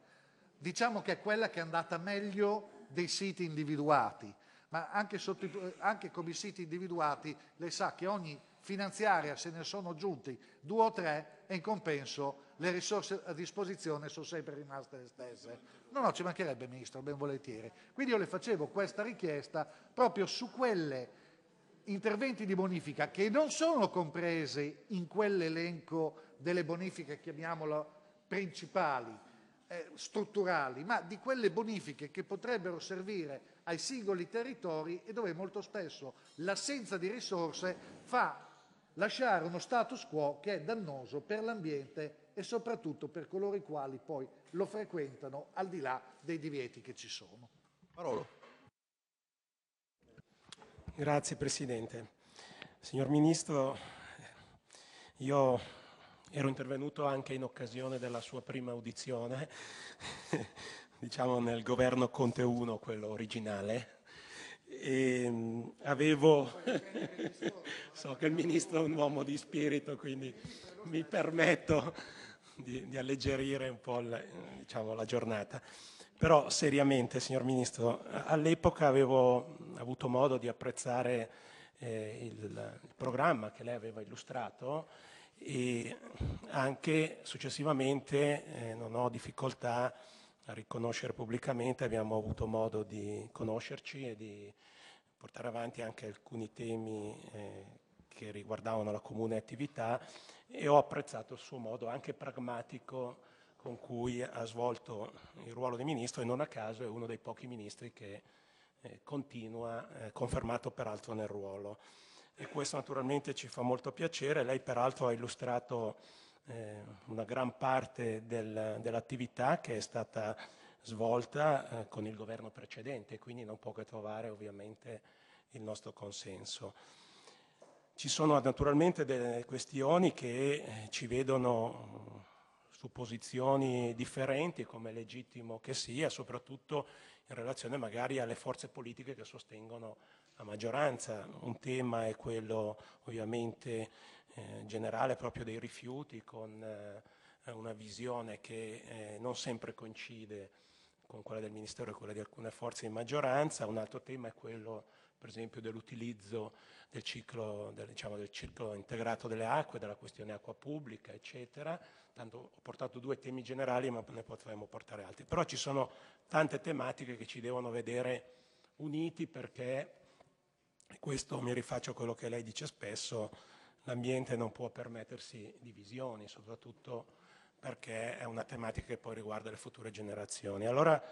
Diciamo che è quella che è andata meglio dei siti individuati, ma anche, sotto, anche come siti individuati, lei sa che ogni finanziaria se ne sono giunti due o tre e in compenso le risorse a disposizione sono sempre rimaste le stesse. No, no, ci mancherebbe, Ministro, ben volentieri. Quindi io le facevo questa richiesta proprio su quelle interventi di bonifica che non sono comprese in quell'elenco delle bonifiche, chiamiamolo principali, eh, strutturali, ma di quelle bonifiche che potrebbero servire ai singoli territori e dove molto spesso l'assenza di risorse fa lasciare uno status quo che è dannoso per l'ambiente e soprattutto per coloro i quali poi lo frequentano al di là dei divieti che ci sono. Parolo. Grazie Presidente. Signor Ministro, io ero intervenuto anche in occasione della sua prima audizione diciamo nel governo Conte 1, quello originale, e ehm, avevo, <laughs> so che il ministro è un uomo di spirito, quindi mi permetto di, di alleggerire un po' la, diciamo, la giornata. Però seriamente, signor ministro, all'epoca avevo avuto modo di apprezzare eh, il, il programma che lei aveva illustrato e anche successivamente eh, non ho difficoltà a a riconoscere pubblicamente, abbiamo avuto modo di conoscerci e di portare avanti anche alcuni temi eh, che riguardavano la comune attività e ho apprezzato il suo modo anche pragmatico con cui ha svolto il ruolo di ministro e non a caso è uno dei pochi ministri che eh, continua, eh, confermato peraltro nel ruolo. E questo naturalmente ci fa molto piacere, lei peraltro ha illustrato eh, una gran parte del, dell'attività che è stata svolta eh, con il governo precedente, quindi non può che trovare ovviamente il nostro consenso. Ci sono naturalmente delle questioni che eh, ci vedono mm, su posizioni differenti, come è legittimo che sia, soprattutto in relazione magari alle forze politiche che sostengono la maggioranza. Un tema è quello ovviamente eh, generale proprio dei rifiuti con eh, una visione che eh, non sempre coincide con quella del Ministero e quella di alcune forze in maggioranza. Un altro tema è quello, per esempio, dell'utilizzo del ciclo, del, diciamo, del ciclo integrato delle acque, della questione acqua pubblica, eccetera. Tanto ho portato due temi generali, ma ne potremmo portare altri. Però ci sono tante tematiche che ci devono vedere uniti perché, questo mi rifaccio a quello che lei dice spesso, l'ambiente non può permettersi divisioni, soprattutto perché è una tematica che poi riguarda le future generazioni. Allora,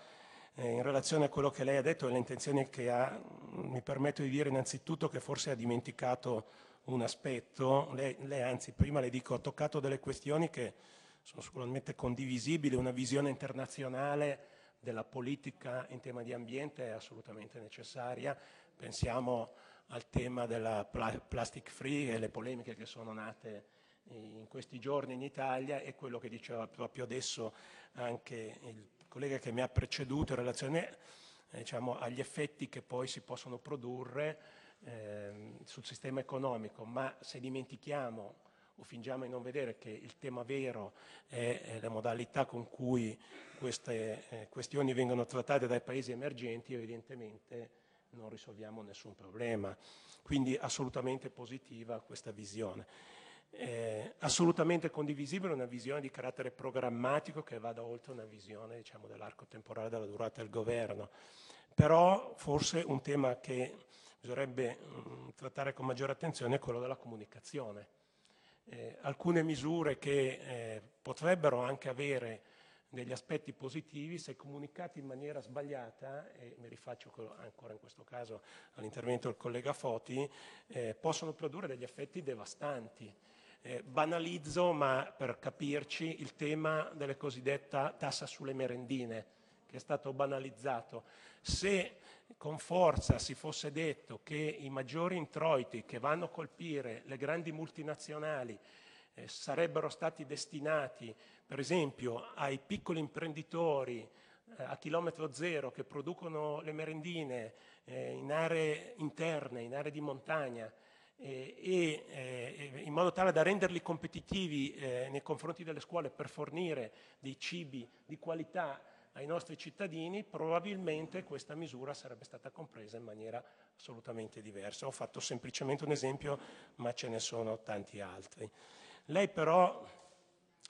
eh, in relazione a quello che lei ha detto e alle intenzioni che ha, mi permetto di dire innanzitutto che forse ha dimenticato un aspetto, lei, lei anzi prima le dico ha toccato delle questioni che sono sicuramente condivisibili, una visione internazionale della politica in tema di ambiente è assolutamente necessaria, pensiamo al tema della plastic free e le polemiche che sono nate eh, in questi giorni in Italia e quello che diceva proprio adesso anche il collega che mi ha preceduto in relazione eh, diciamo, agli effetti che poi si possono produrre eh, sul sistema economico, ma se dimentichiamo o fingiamo di non vedere che il tema vero è la modalità con cui queste eh, questioni vengono trattate dai paesi emergenti, evidentemente non risolviamo nessun problema. Quindi assolutamente positiva questa visione. Eh, assolutamente condivisibile una visione di carattere programmatico che vada oltre una visione diciamo, dell'arco temporale della durata del governo. Però forse un tema che bisognerebbe mh, mm, trattare con maggiore attenzione è quello della comunicazione. Eh, alcune misure che eh, potrebbero anche avere degli aspetti positivi, se comunicati in maniera sbagliata, e mi rifaccio ancora in questo caso all'intervento del collega Foti, eh, possono produrre degli effetti devastanti. Eh, banalizzo, ma per capirci, il tema della cosiddetta tassa sulle merendine, che è stato banalizzato. Se con forza si fosse detto che i maggiori introiti che vanno a colpire le grandi multinazionali eh, sarebbero stati destinati per esempio ai piccoli imprenditori eh, a chilometro zero che producono le merendine eh, in aree interne, in aree di montagna, eh, e eh, in modo tale da renderli competitivi eh, nei confronti delle scuole per fornire dei cibi di qualità ai nostri cittadini, probabilmente questa misura sarebbe stata compresa in maniera assolutamente diversa. Ho fatto semplicemente un esempio, ma ce ne sono tanti altri. Lei però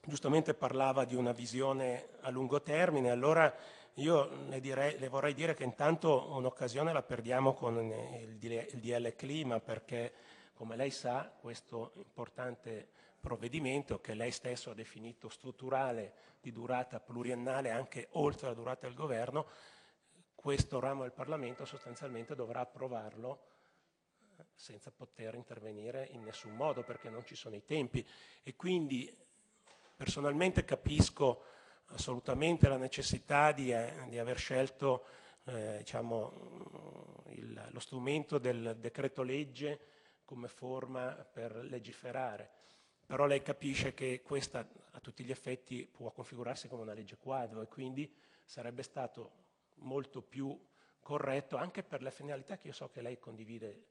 giustamente parlava di una visione a lungo termine, allora io le, direi, le vorrei dire che intanto un'occasione la perdiamo con il, DL Clima perché come lei sa questo importante provvedimento che lei stesso ha definito strutturale di durata pluriennale anche oltre la durata del governo, questo ramo del Parlamento sostanzialmente dovrà approvarlo senza poter intervenire in nessun modo perché non ci sono i tempi e quindi Personalmente capisco assolutamente la necessità di, eh, di aver scelto eh, diciamo, il, lo strumento del decreto legge come forma per legiferare, però lei capisce che questa a tutti gli effetti può configurarsi come una legge quadro e quindi sarebbe stato molto più corretto anche per le finalità che io so che lei condivide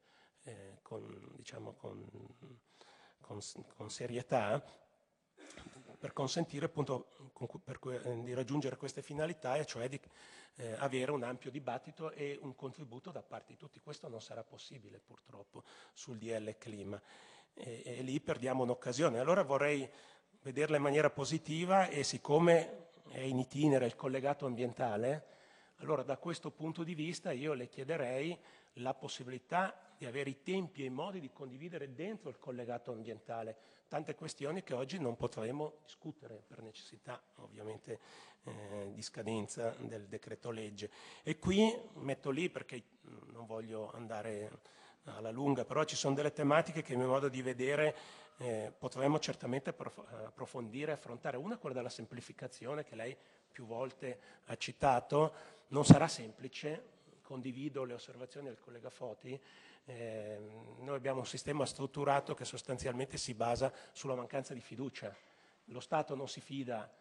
eh, con, diciamo, con, con, con serietà per consentire appunto per eh, di raggiungere queste finalità e cioè di eh, avere un ampio dibattito e un contributo da parte di tutti. Questo non sarà possibile purtroppo sul DL clima e, e lì perdiamo un'occasione. Allora vorrei vederla in maniera positiva e siccome è in itinere il collegato ambientale, allora da questo punto di vista io le chiederei la possibilità di avere i tempi e i modi di condividere dentro il collegato ambientale tante questioni che oggi non potremo discutere per necessità ovviamente eh, di scadenza del decreto legge. E qui metto lì perché non voglio andare alla lunga, però ci sono delle tematiche che a mio modo di vedere eh, potremmo certamente approfondire, affrontare. Una è quella della semplificazione che lei più volte ha citato, non sarà semplice, condivido le osservazioni del collega Foti, eh, noi abbiamo un sistema strutturato che sostanzialmente si basa sulla mancanza di fiducia. Lo Stato non si fida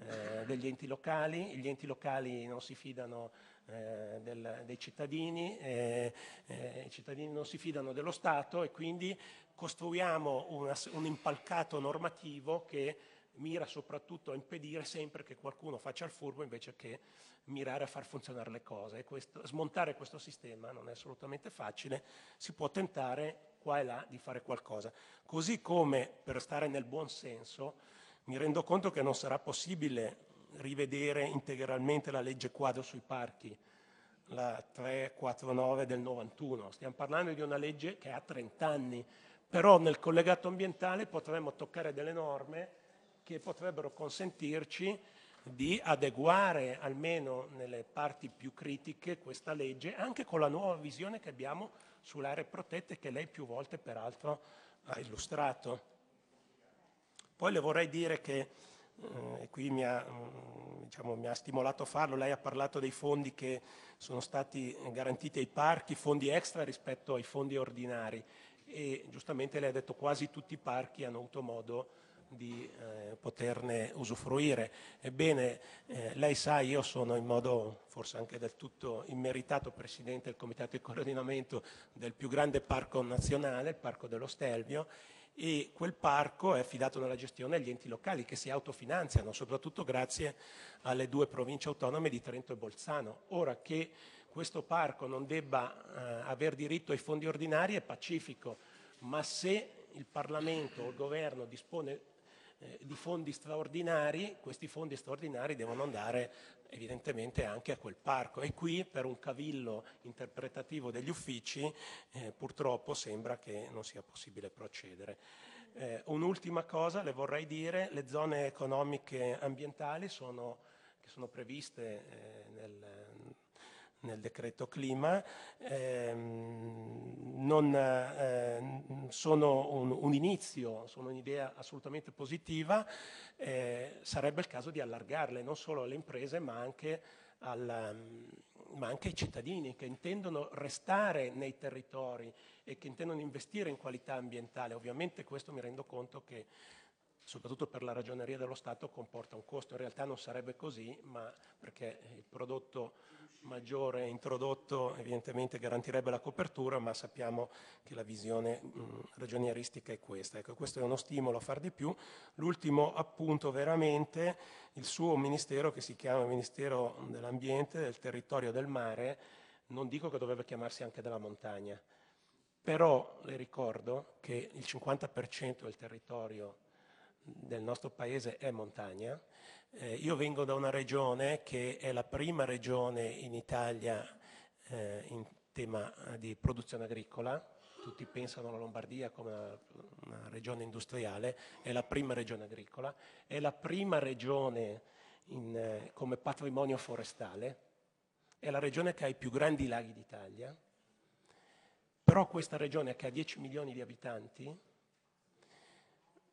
eh, degli enti locali, gli enti locali non si fidano eh, del, dei cittadini, eh, eh, i cittadini non si fidano dello Stato e quindi costruiamo una, un impalcato normativo che mira soprattutto a impedire sempre che qualcuno faccia il furbo invece che mirare a far funzionare le cose. Questo, smontare questo sistema non è assolutamente facile, si può tentare qua e là di fare qualcosa. Così come, per stare nel buon senso, mi rendo conto che non sarà possibile rivedere integralmente la legge quadro sui parchi, la 349 del 91. Stiamo parlando di una legge che ha 30 anni, però nel collegato ambientale potremmo toccare delle norme che potrebbero consentirci di adeguare almeno nelle parti più critiche questa legge anche con la nuova visione che abbiamo sulle aree protette che lei più volte peraltro ha illustrato. Poi le vorrei dire che, eh, e qui mi ha, mm, diciamo, mi ha stimolato a farlo, lei ha parlato dei fondi che sono stati garantiti ai parchi, fondi extra rispetto ai fondi ordinari e giustamente lei ha detto quasi tutti i parchi hanno avuto modo di di eh, poterne usufruire. Ebbene, eh, lei sa, io sono in modo forse anche del tutto immeritato presidente del comitato di coordinamento del più grande parco nazionale, il Parco dello Stelvio, e quel parco è affidato nella gestione agli enti locali che si autofinanziano, soprattutto grazie alle due province autonome di Trento e Bolzano. Ora che questo parco non debba eh, aver diritto ai fondi ordinari è pacifico, ma se il Parlamento o il Governo dispone eh, di fondi straordinari, questi fondi straordinari devono andare evidentemente anche a quel parco e qui per un cavillo interpretativo degli uffici eh, purtroppo sembra che non sia possibile procedere. Eh, un'ultima cosa le vorrei dire, le zone economiche ambientali sono, che sono previste eh, nel nel decreto clima, ehm, non, eh, sono un, un, inizio, sono un'idea assolutamente positiva, eh, sarebbe il caso di allargarle non solo alle imprese ma anche, al, ma anche ai cittadini che intendono restare nei territori e che intendono investire in qualità ambientale. Ovviamente questo mi rendo conto che soprattutto per la ragioneria dello Stato comporta un costo, in realtà non sarebbe così, ma perché il prodotto maggiore introdotto evidentemente garantirebbe la copertura, ma sappiamo che la visione mh, mm, ragionieristica è questa. Ecco, questo è uno stimolo a far di più. L'ultimo appunto veramente, il suo ministero che si chiama Ministero dell'Ambiente, del Territorio e del Mare, non dico che dovrebbe chiamarsi anche della montagna, però le ricordo che il 50% del territorio del nostro paese è montagna eh, io vengo da una regione che è la prima regione in Italia eh, in tema eh, di produzione agricola, tutti pensano alla Lombardia come una, una, regione industriale, è la prima regione agricola, è la prima regione in, eh, come patrimonio forestale, è la regione che ha i più grandi laghi d'Italia, però questa regione che ha 10 milioni di abitanti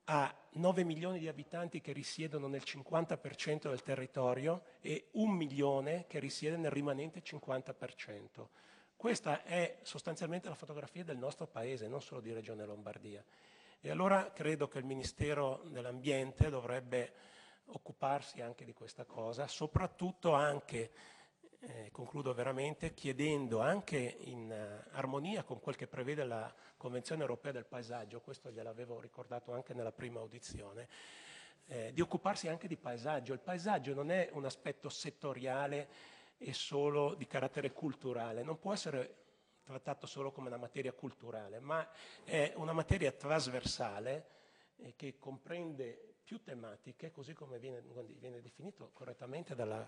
ha 9 milioni di abitanti che risiedono nel 50% del territorio e un milione che risiede nel rimanente 50%. Questa è sostanzialmente la fotografia del nostro paese, non solo di Regione Lombardia. E allora credo che il Ministero dell'Ambiente dovrebbe occuparsi anche di questa cosa, soprattutto anche eh, concludo veramente, chiedendo anche in uh, armonia con quel che prevede la Convenzione europea del paesaggio, questo gliel'avevo ricordato anche nella prima audizione, eh, di occuparsi anche di paesaggio. Il paesaggio non è un aspetto settoriale e solo di carattere culturale, non può essere trattato solo come una materia culturale, ma è una materia trasversale eh, che comprende più tematiche, così come viene, viene definito correttamente dalla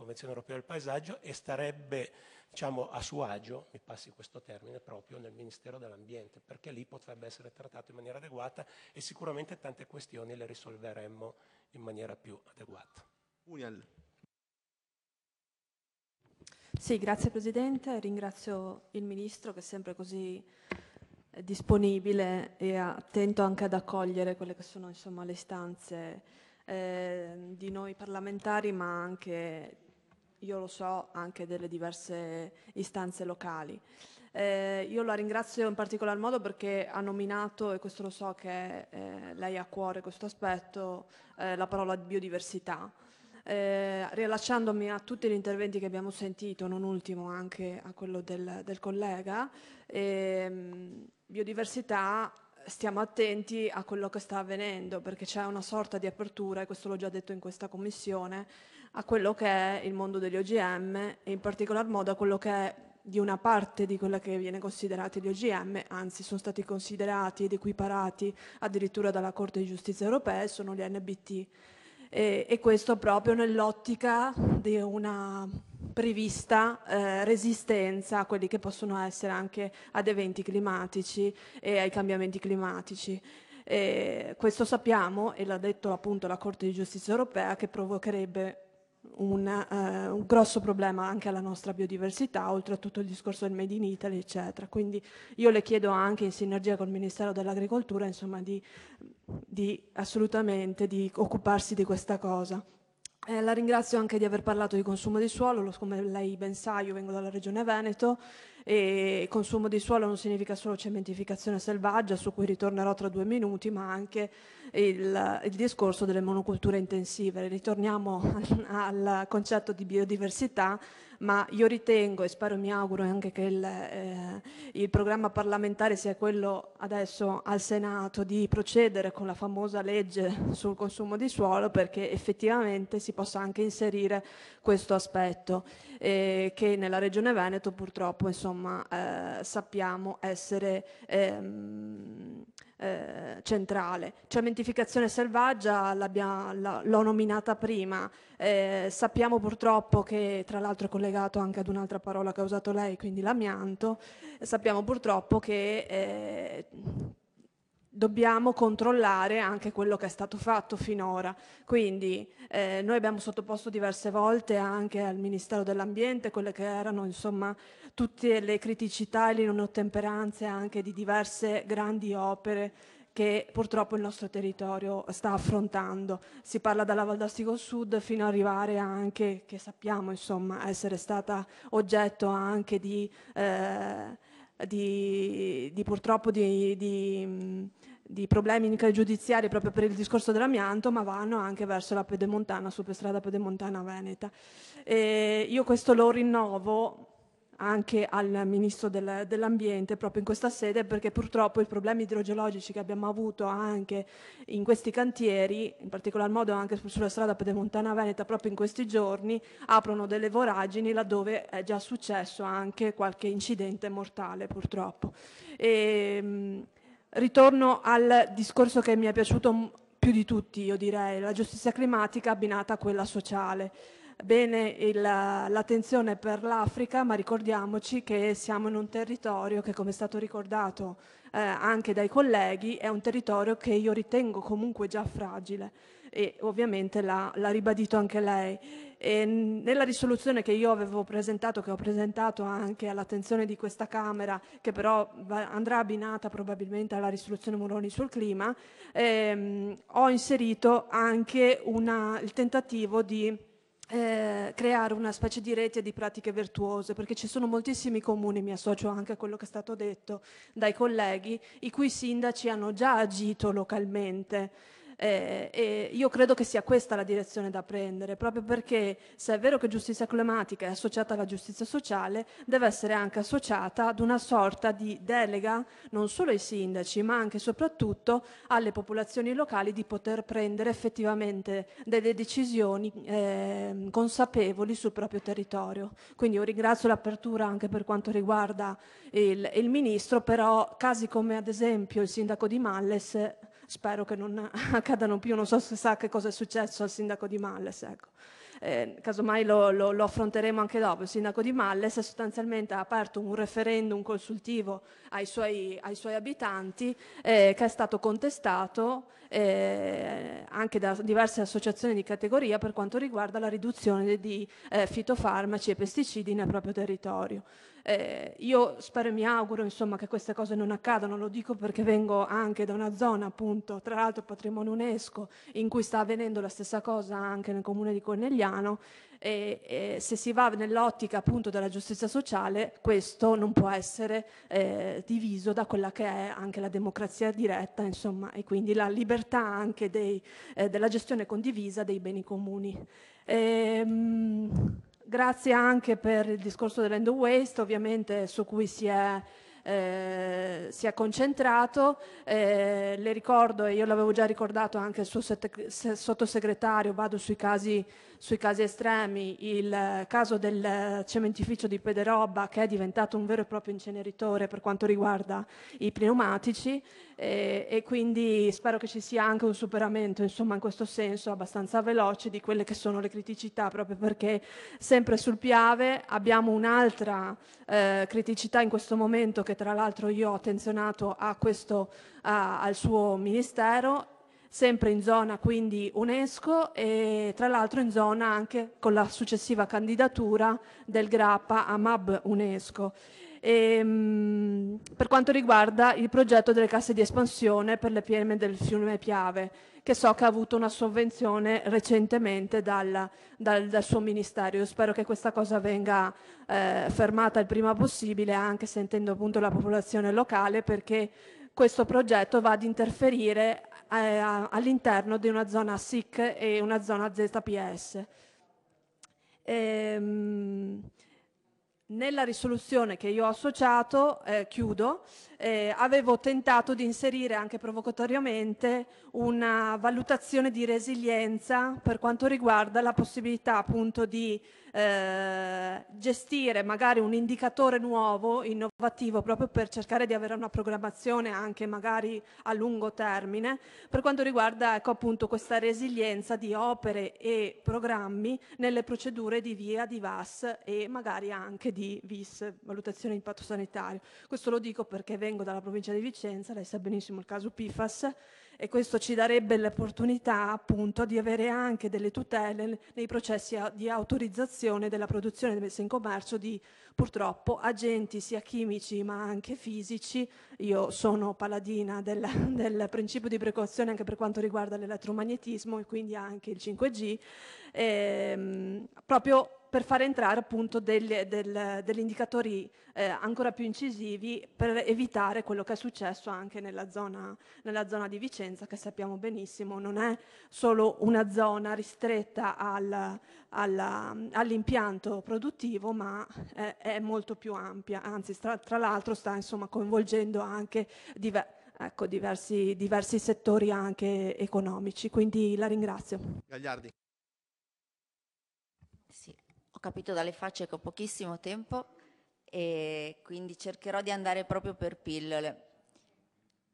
Convenzione europea del paesaggio e starebbe diciamo, a suo agio, mi passi questo termine, proprio nel Ministero dell'Ambiente, perché lì potrebbe essere trattato in maniera adeguata e sicuramente tante questioni le risolveremmo in maniera più adeguata. Unial. Sì, grazie Presidente, ringrazio il Ministro che è sempre così eh, disponibile e attento anche ad accogliere quelle che sono insomma, le istanze eh, di noi parlamentari ma anche io lo so, anche delle diverse istanze locali. Eh, io la ringrazio in particolar modo perché ha nominato, e questo lo so che eh, lei ha a cuore questo aspetto, eh, la parola biodiversità. Eh, rilasciandomi a tutti gli interventi che abbiamo sentito, non ultimo anche a quello del, del collega, ehm, biodiversità stiamo attenti a quello che sta avvenendo perché c'è una sorta di apertura, e questo l'ho già detto in questa commissione, a quello che è il mondo degli OGM e in particolar modo a quello che è di una parte di quella che viene considerata gli OGM, anzi sono stati considerati ed equiparati addirittura dalla Corte di Giustizia europea, sono gli NBT. E, e questo proprio nell'ottica di una prevista eh, resistenza a quelli che possono essere anche ad eventi climatici e ai cambiamenti climatici. E questo sappiamo, e l'ha detto appunto la Corte di Giustizia europea, che provocherebbe un, eh, un, grosso problema anche alla nostra biodiversità, oltre a tutto il discorso del Made in Italy, eccetera. Quindi io le chiedo anche in sinergia col Ministero dell'Agricoltura insomma, di, di assolutamente di occuparsi di questa cosa. Eh, la ringrazio anche di aver parlato di consumo di suolo, come lei ben sa io vengo dalla regione Veneto e consumo di suolo non significa solo cementificazione selvaggia, su cui ritornerò tra due minuti, ma anche il, il discorso delle monoculture intensive. Ritorniamo <laughs> al concetto di biodiversità ma io ritengo e spero e mi auguro anche che il, eh, il, programma parlamentare sia quello adesso al Senato di procedere con la famosa legge sul consumo di suolo perché effettivamente si possa anche inserire questo aspetto eh, che nella Regione Veneto purtroppo insomma, eh, sappiamo essere... Ehm, eh, centrale. Cementificazione cioè, selvaggia l'ho nominata prima, eh, sappiamo purtroppo che tra l'altro è collegato anche ad un'altra parola che ha usato lei, quindi l'amianto, sappiamo purtroppo che eh, dobbiamo controllare anche quello che è stato fatto finora. Quindi eh, noi abbiamo sottoposto diverse volte anche al Ministero dell'Ambiente quelle che erano insomma, tutte le criticità e le inottemperanze anche di diverse grandi opere che purtroppo il nostro territorio sta affrontando. Si parla dalla Valdastico Sud fino ad arrivare anche, che sappiamo insomma, essere stata oggetto anche di, eh, di, di purtroppo di, di di problemi giudiziari proprio per il discorso dell'amianto, ma vanno anche verso la pedemontana, superstrada pedemontana veneta. io questo lo rinnovo anche al Ministro del, dell'Ambiente proprio in questa sede perché purtroppo i problemi idrogeologici che abbiamo avuto anche in questi cantieri, in particolar modo anche sulla strada Pedemontana Veneta proprio in questi giorni, aprono delle voragini laddove è già successo anche qualche incidente mortale purtroppo. E, ehm, ritorno al discorso che mi è piaciuto più di tutti, io direi, la giustizia climatica abbinata a quella sociale bene l'attenzione per l'Africa, ma ricordiamoci che siamo in un territorio che, come è stato ricordato eh, anche dai colleghi, è un territorio che io ritengo comunque già fragile e ovviamente l'ha, ribadito anche lei. E nella risoluzione che io avevo presentato, che ho presentato anche all'attenzione di questa Camera, che però andrà abbinata probabilmente alla risoluzione Moroni sul clima, ehm, ho inserito anche una, il tentativo di eh, creare una specie di rete di pratiche virtuose, perché ci sono moltissimi comuni, mi associo anche a quello che è stato detto dai colleghi, i cui sindaci hanno già agito localmente eh, e io credo che sia questa la direzione da prendere, proprio perché se è vero che giustizia climatica è associata alla giustizia sociale, deve essere anche associata ad una sorta di delega non solo ai sindaci, ma anche e soprattutto alle popolazioni locali di poter prendere effettivamente delle decisioni eh, consapevoli sul proprio territorio. Quindi io ringrazio l'apertura anche per quanto riguarda il, il ministro, però casi come ad esempio il sindaco di Malles spero che non <laughs> accadano più, non so se sa che cosa è successo al sindaco di Malles. Ecco. Eh, casomai lo, lo, lo, affronteremo anche dopo, il sindaco di Malles sostanzialmente ha aperto un referendum consultivo ai suoi, ai suoi abitanti eh, che è stato contestato eh, anche da diverse associazioni di categoria per quanto riguarda la riduzione di eh, fitofarmaci e pesticidi nel proprio territorio. Eh, io spero e mi auguro insomma, che queste cose non accadano, lo dico perché vengo anche da una zona, appunto, tra l'altro patrimonio UNESCO, in cui sta avvenendo la stessa cosa anche nel comune di Cornegliano. E, e se si va nell'ottica appunto della giustizia sociale, questo non può essere eh, diviso da quella che è anche la democrazia diretta, insomma, e quindi la libertà anche dei, eh, della gestione condivisa dei beni comuni. Ehm, Grazie anche per il discorso dell'end waste, ovviamente su cui si è eh, si è concentrato. Eh, le ricordo, e io l'avevo già ricordato anche il suo sottosegretario, vado sui casi sui casi estremi, il caso del cementificio di Pederobba che è diventato un vero e proprio inceneritore per quanto riguarda i pneumatici e, eh, e quindi spero che ci sia anche un superamento insomma, in questo senso abbastanza veloce di quelle che sono le criticità proprio perché sempre sul Piave abbiamo un'altra eh, criticità in questo momento che tra l'altro io ho attenzionato a questo, a, al suo ministero sempre in zona quindi UNESCO e tra l'altro in zona anche con la successiva candidatura del Grappa a MAB UNESCO. E, ehm, per quanto riguarda il progetto delle casse di espansione per le PM del fiume Piave, che so che ha avuto una sovvenzione recentemente dal, dal, dal suo ministero. Spero che questa cosa venga eh, fermata il prima possibile, anche sentendo appunto la popolazione locale, perché questo progetto va ad interferire all'interno di una zona SIC e una zona ZPS. Ehm, nella risoluzione che io ho associato, eh, chiudo, eh, avevo tentato di inserire anche provocatoriamente una valutazione di resilienza per quanto riguarda la possibilità appunto di eh, gestire magari un indicatore nuovo, innovativo, proprio per cercare di avere una programmazione anche magari a lungo termine, per quanto riguarda ecco, appunto, questa resilienza di opere e programmi nelle procedure di via, di VAS e magari anche di VIS, valutazione di impatto sanitario. Questo lo dico perché vengo dalla provincia di Vicenza, lei sa benissimo il caso PIFAS, e questo ci darebbe l'opportunità appunto di avere anche delle tutele nei processi eh, di autorizzazione della produzione messa in commercio di purtroppo agenti sia chimici ma anche fisici. Io sono paladina del, <laughs> del principio di precauzione anche per quanto riguarda l'elettromagnetismo e quindi anche il 5G, ehm, proprio per far entrare appunto degli, del, degli indicatori eh, ancora più incisivi per evitare quello che è successo anche nella zona, nella zona, di Vicenza che sappiamo benissimo non è solo una zona ristretta al, alla, all'impianto produttivo ma eh, è molto più ampia, anzi tra, tra l'altro sta insomma, coinvolgendo anche diversi Ecco, diversi, diversi settori anche economici. Quindi la ringrazio. Gagliardi capito dalle facce che ho pochissimo tempo e quindi cercherò di andare proprio per pillole.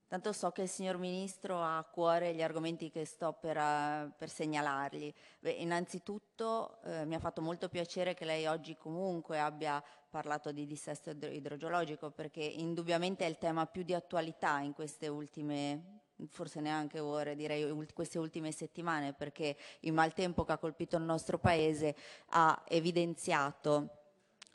Tanto so che il signor Ministro ha a cuore gli argomenti che sto per, eh, per segnalargli. Beh, innanzitutto eh, mi ha fatto molto piacere che lei oggi comunque abbia parlato di dissesto idrogeologico perché indubbiamente è il tema più di attualità in queste ultime forse neanche ore, direi queste ultime settimane, perché il maltempo che ha colpito il nostro paese ha evidenziato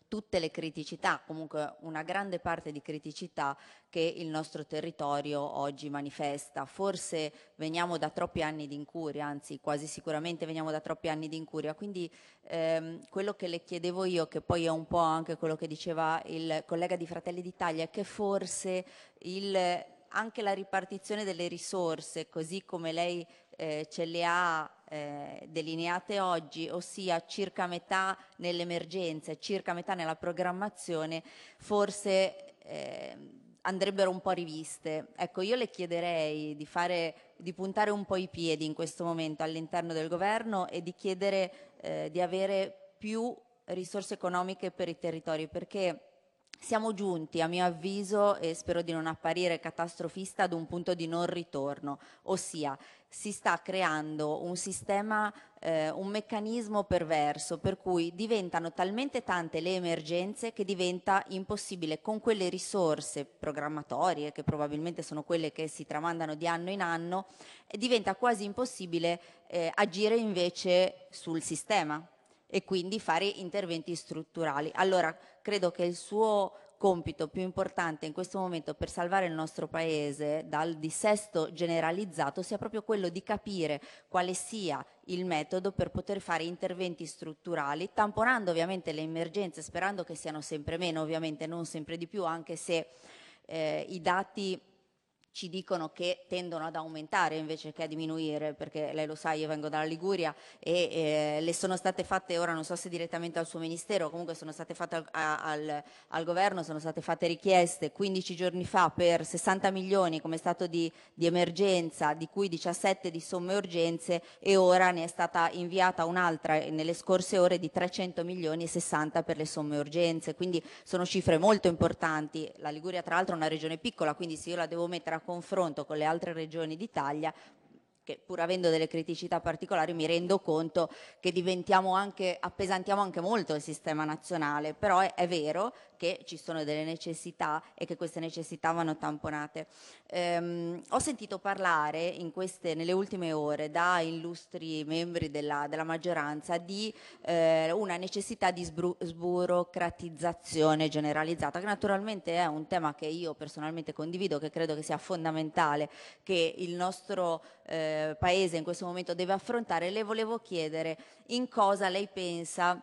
tutte le criticità, comunque una grande parte di criticità che il nostro territorio oggi manifesta. Forse veniamo da troppi anni di incuria, anzi quasi sicuramente veniamo da troppi anni di incuria, quindi ehm, quello che le chiedevo io, che poi è un po' anche quello che diceva il collega di Fratelli d'Italia, è che forse il anche la ripartizione delle risorse, così come lei eh, ce le ha eh, delineate oggi, ossia circa metà nell'emergenza e circa metà nella programmazione, forse eh, andrebbero un po' riviste. Ecco, io le chiederei di, fare, di puntare un po' i piedi in questo momento all'interno del governo e di chiedere eh, di avere più risorse economiche per i territori, perché siamo giunti, a mio avviso, e spero di non apparire catastrofista, ad un punto di non ritorno, ossia si sta creando un sistema, eh, un meccanismo perverso per cui diventano talmente tante le emergenze che diventa impossibile con quelle risorse programmatorie, che probabilmente sono quelle che si tramandano di anno in anno, diventa quasi impossibile eh, agire invece sul sistema e quindi fare interventi strutturali. Allora, credo che il suo compito più importante in questo momento per salvare il nostro paese dal dissesto generalizzato sia proprio quello di capire quale sia il metodo per poter fare interventi strutturali, tamponando ovviamente le emergenze, sperando che siano sempre meno, ovviamente non sempre di più, anche se eh, i dati ci dicono che tendono ad aumentare invece che a diminuire, perché lei lo sa, io vengo dalla Liguria e eh, le sono state fatte, ora non so se direttamente al suo ministero, comunque sono state fatte al, al, al governo, sono state fatte richieste 15 giorni fa per 60 milioni come stato di, di emergenza, di cui 17 di somme urgenze e ora ne è stata inviata un'altra nelle scorse ore di 300 milioni e 60 per le somme urgenze, quindi sono cifre molto importanti. La Liguria tra l'altro è una regione piccola, quindi se io la devo mettere a confronto con le altre regioni d'Italia perché pur avendo delle criticità particolari mi rendo conto che diventiamo anche, appesantiamo anche molto il sistema nazionale, però è, è vero che ci sono delle necessità e che queste necessità vanno tamponate. Ehm, ho sentito parlare queste, nelle ultime ore da illustri membri della, della maggioranza di eh, una necessità di sbru- sburocratizzazione generalizzata, che naturalmente è un tema che io personalmente condivido, che credo che sia fondamentale che il nostro eh, eh, paese in questo momento deve affrontare, le volevo chiedere in cosa lei pensa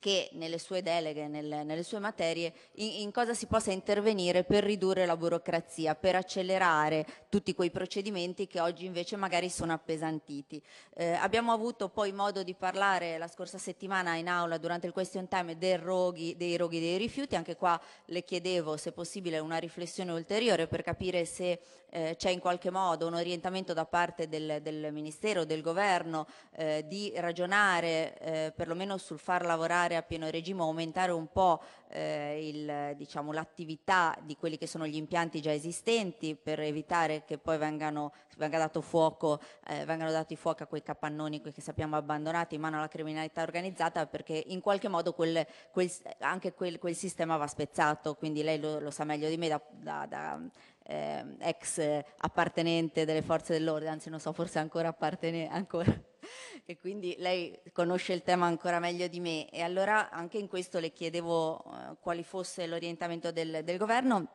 che nelle sue deleghe, nelle, nelle sue materie, in, in, cosa si possa intervenire per ridurre la burocrazia, per accelerare tutti quei procedimenti che oggi invece magari sono appesantiti. Eh, abbiamo avuto poi modo di parlare la scorsa settimana in aula durante il question time roghi, dei roghi dei rifiuti, anche qua le chiedevo se possibile una riflessione ulteriore per capire se eh, c'è in qualche modo un orientamento da parte del, del Ministero, del Governo, eh, di ragionare eh, perlomeno sul far lavorare lavorare a pieno regime, aumentare un po' eh, diciamo, l'attività diciamo, di quelli che sono gli impianti già esistenti per evitare che poi vengano, venga dato fuoco, eh, vengano dati fuoco a quei capannoni che sappiamo abbandonati in mano alla criminalità organizzata perché in qualche modo quel, quel, anche quel, quel, sistema va spezzato, quindi lei lo, lo sa meglio di me da, da, da eh, ex appartenente delle forze dell'ordine, anzi non so, forse ancora appartenente, ancora <laughs> e quindi lei conosce il tema ancora meglio di me e allora anche in questo le chiedevo eh, quali fosse l'orientamento del, del governo.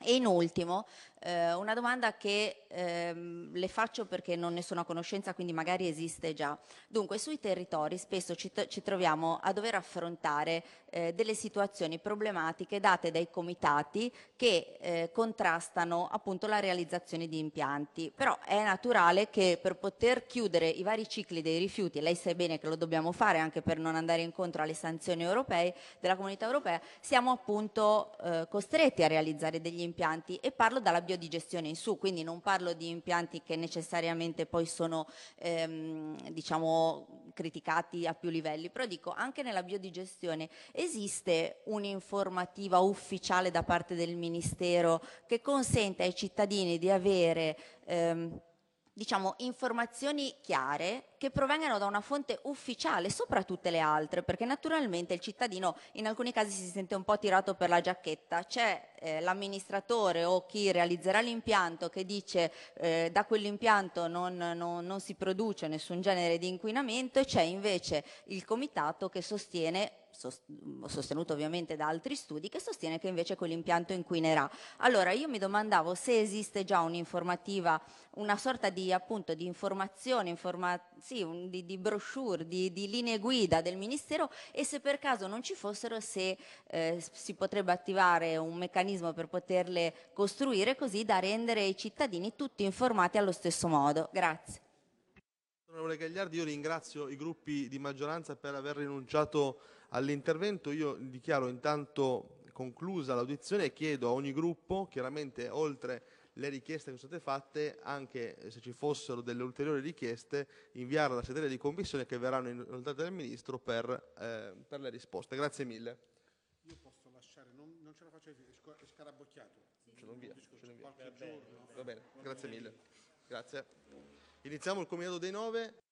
E in ultimo eh, una domanda che ehm, le faccio perché non ne sono a conoscenza, quindi magari esiste già. Dunque, sui territori spesso ci, ci troviamo a dover affrontare eh, delle situazioni problematiche date dai comitati che eh, contrastano appunto la realizzazione di impianti. Però è naturale che per poter chiudere i vari cicli dei rifiuti, e lei sa bene che lo dobbiamo fare anche per non andare incontro alle sanzioni europee della comunità europea, siamo appunto eh, costretti a realizzare degli impianti e parlo dalla cambio di gestione in su, quindi non parlo di impianti che necessariamente poi sono ehm, diciamo, criticati a più livelli, però dico anche nella biodigestione esiste un'informativa ufficiale da parte del Ministero che consente ai cittadini di avere ehm, diciamo, informazioni chiare che provengano da una fonte ufficiale sopra tutte le altre, perché naturalmente il cittadino in alcuni casi si sente un po' tirato per la giacchetta, c'è eh, l'amministratore o chi realizzerà l'impianto che dice eh, da quell'impianto non, non, non si produce nessun genere di inquinamento e c'è invece il comitato che sostiene sostenuto ovviamente da altri studi, che sostiene che invece quell'impianto inquinerà. Allora io mi domandavo se esiste già un'informativa, una sorta di appunto di informazione, informa sì, un, di, di, brochure, di, di, linee guida del Ministero e se per caso non ci fossero se eh, si potrebbe attivare un meccanismo per poterle costruire così da rendere i cittadini tutti informati allo stesso modo. Grazie. Onorevole Gagliardi, io ringrazio i gruppi di maggioranza per aver rinunciato all'intervento. Io dichiaro intanto conclusa l'audizione e chiedo a ogni gruppo, chiaramente oltre le richieste che sono state fatte, anche se ci fossero delle ulteriori richieste, inviare alla segreteria di commissione che verranno inoltrate dal Ministro per, eh, per le risposte. Grazie mille. Io posso lasciare, non, non ce la faccio, è scarabocchiato. Ce l'ho via, ce l'ho via. Va bene, grazie mille. Grazie. Iniziamo il comitato dei nove.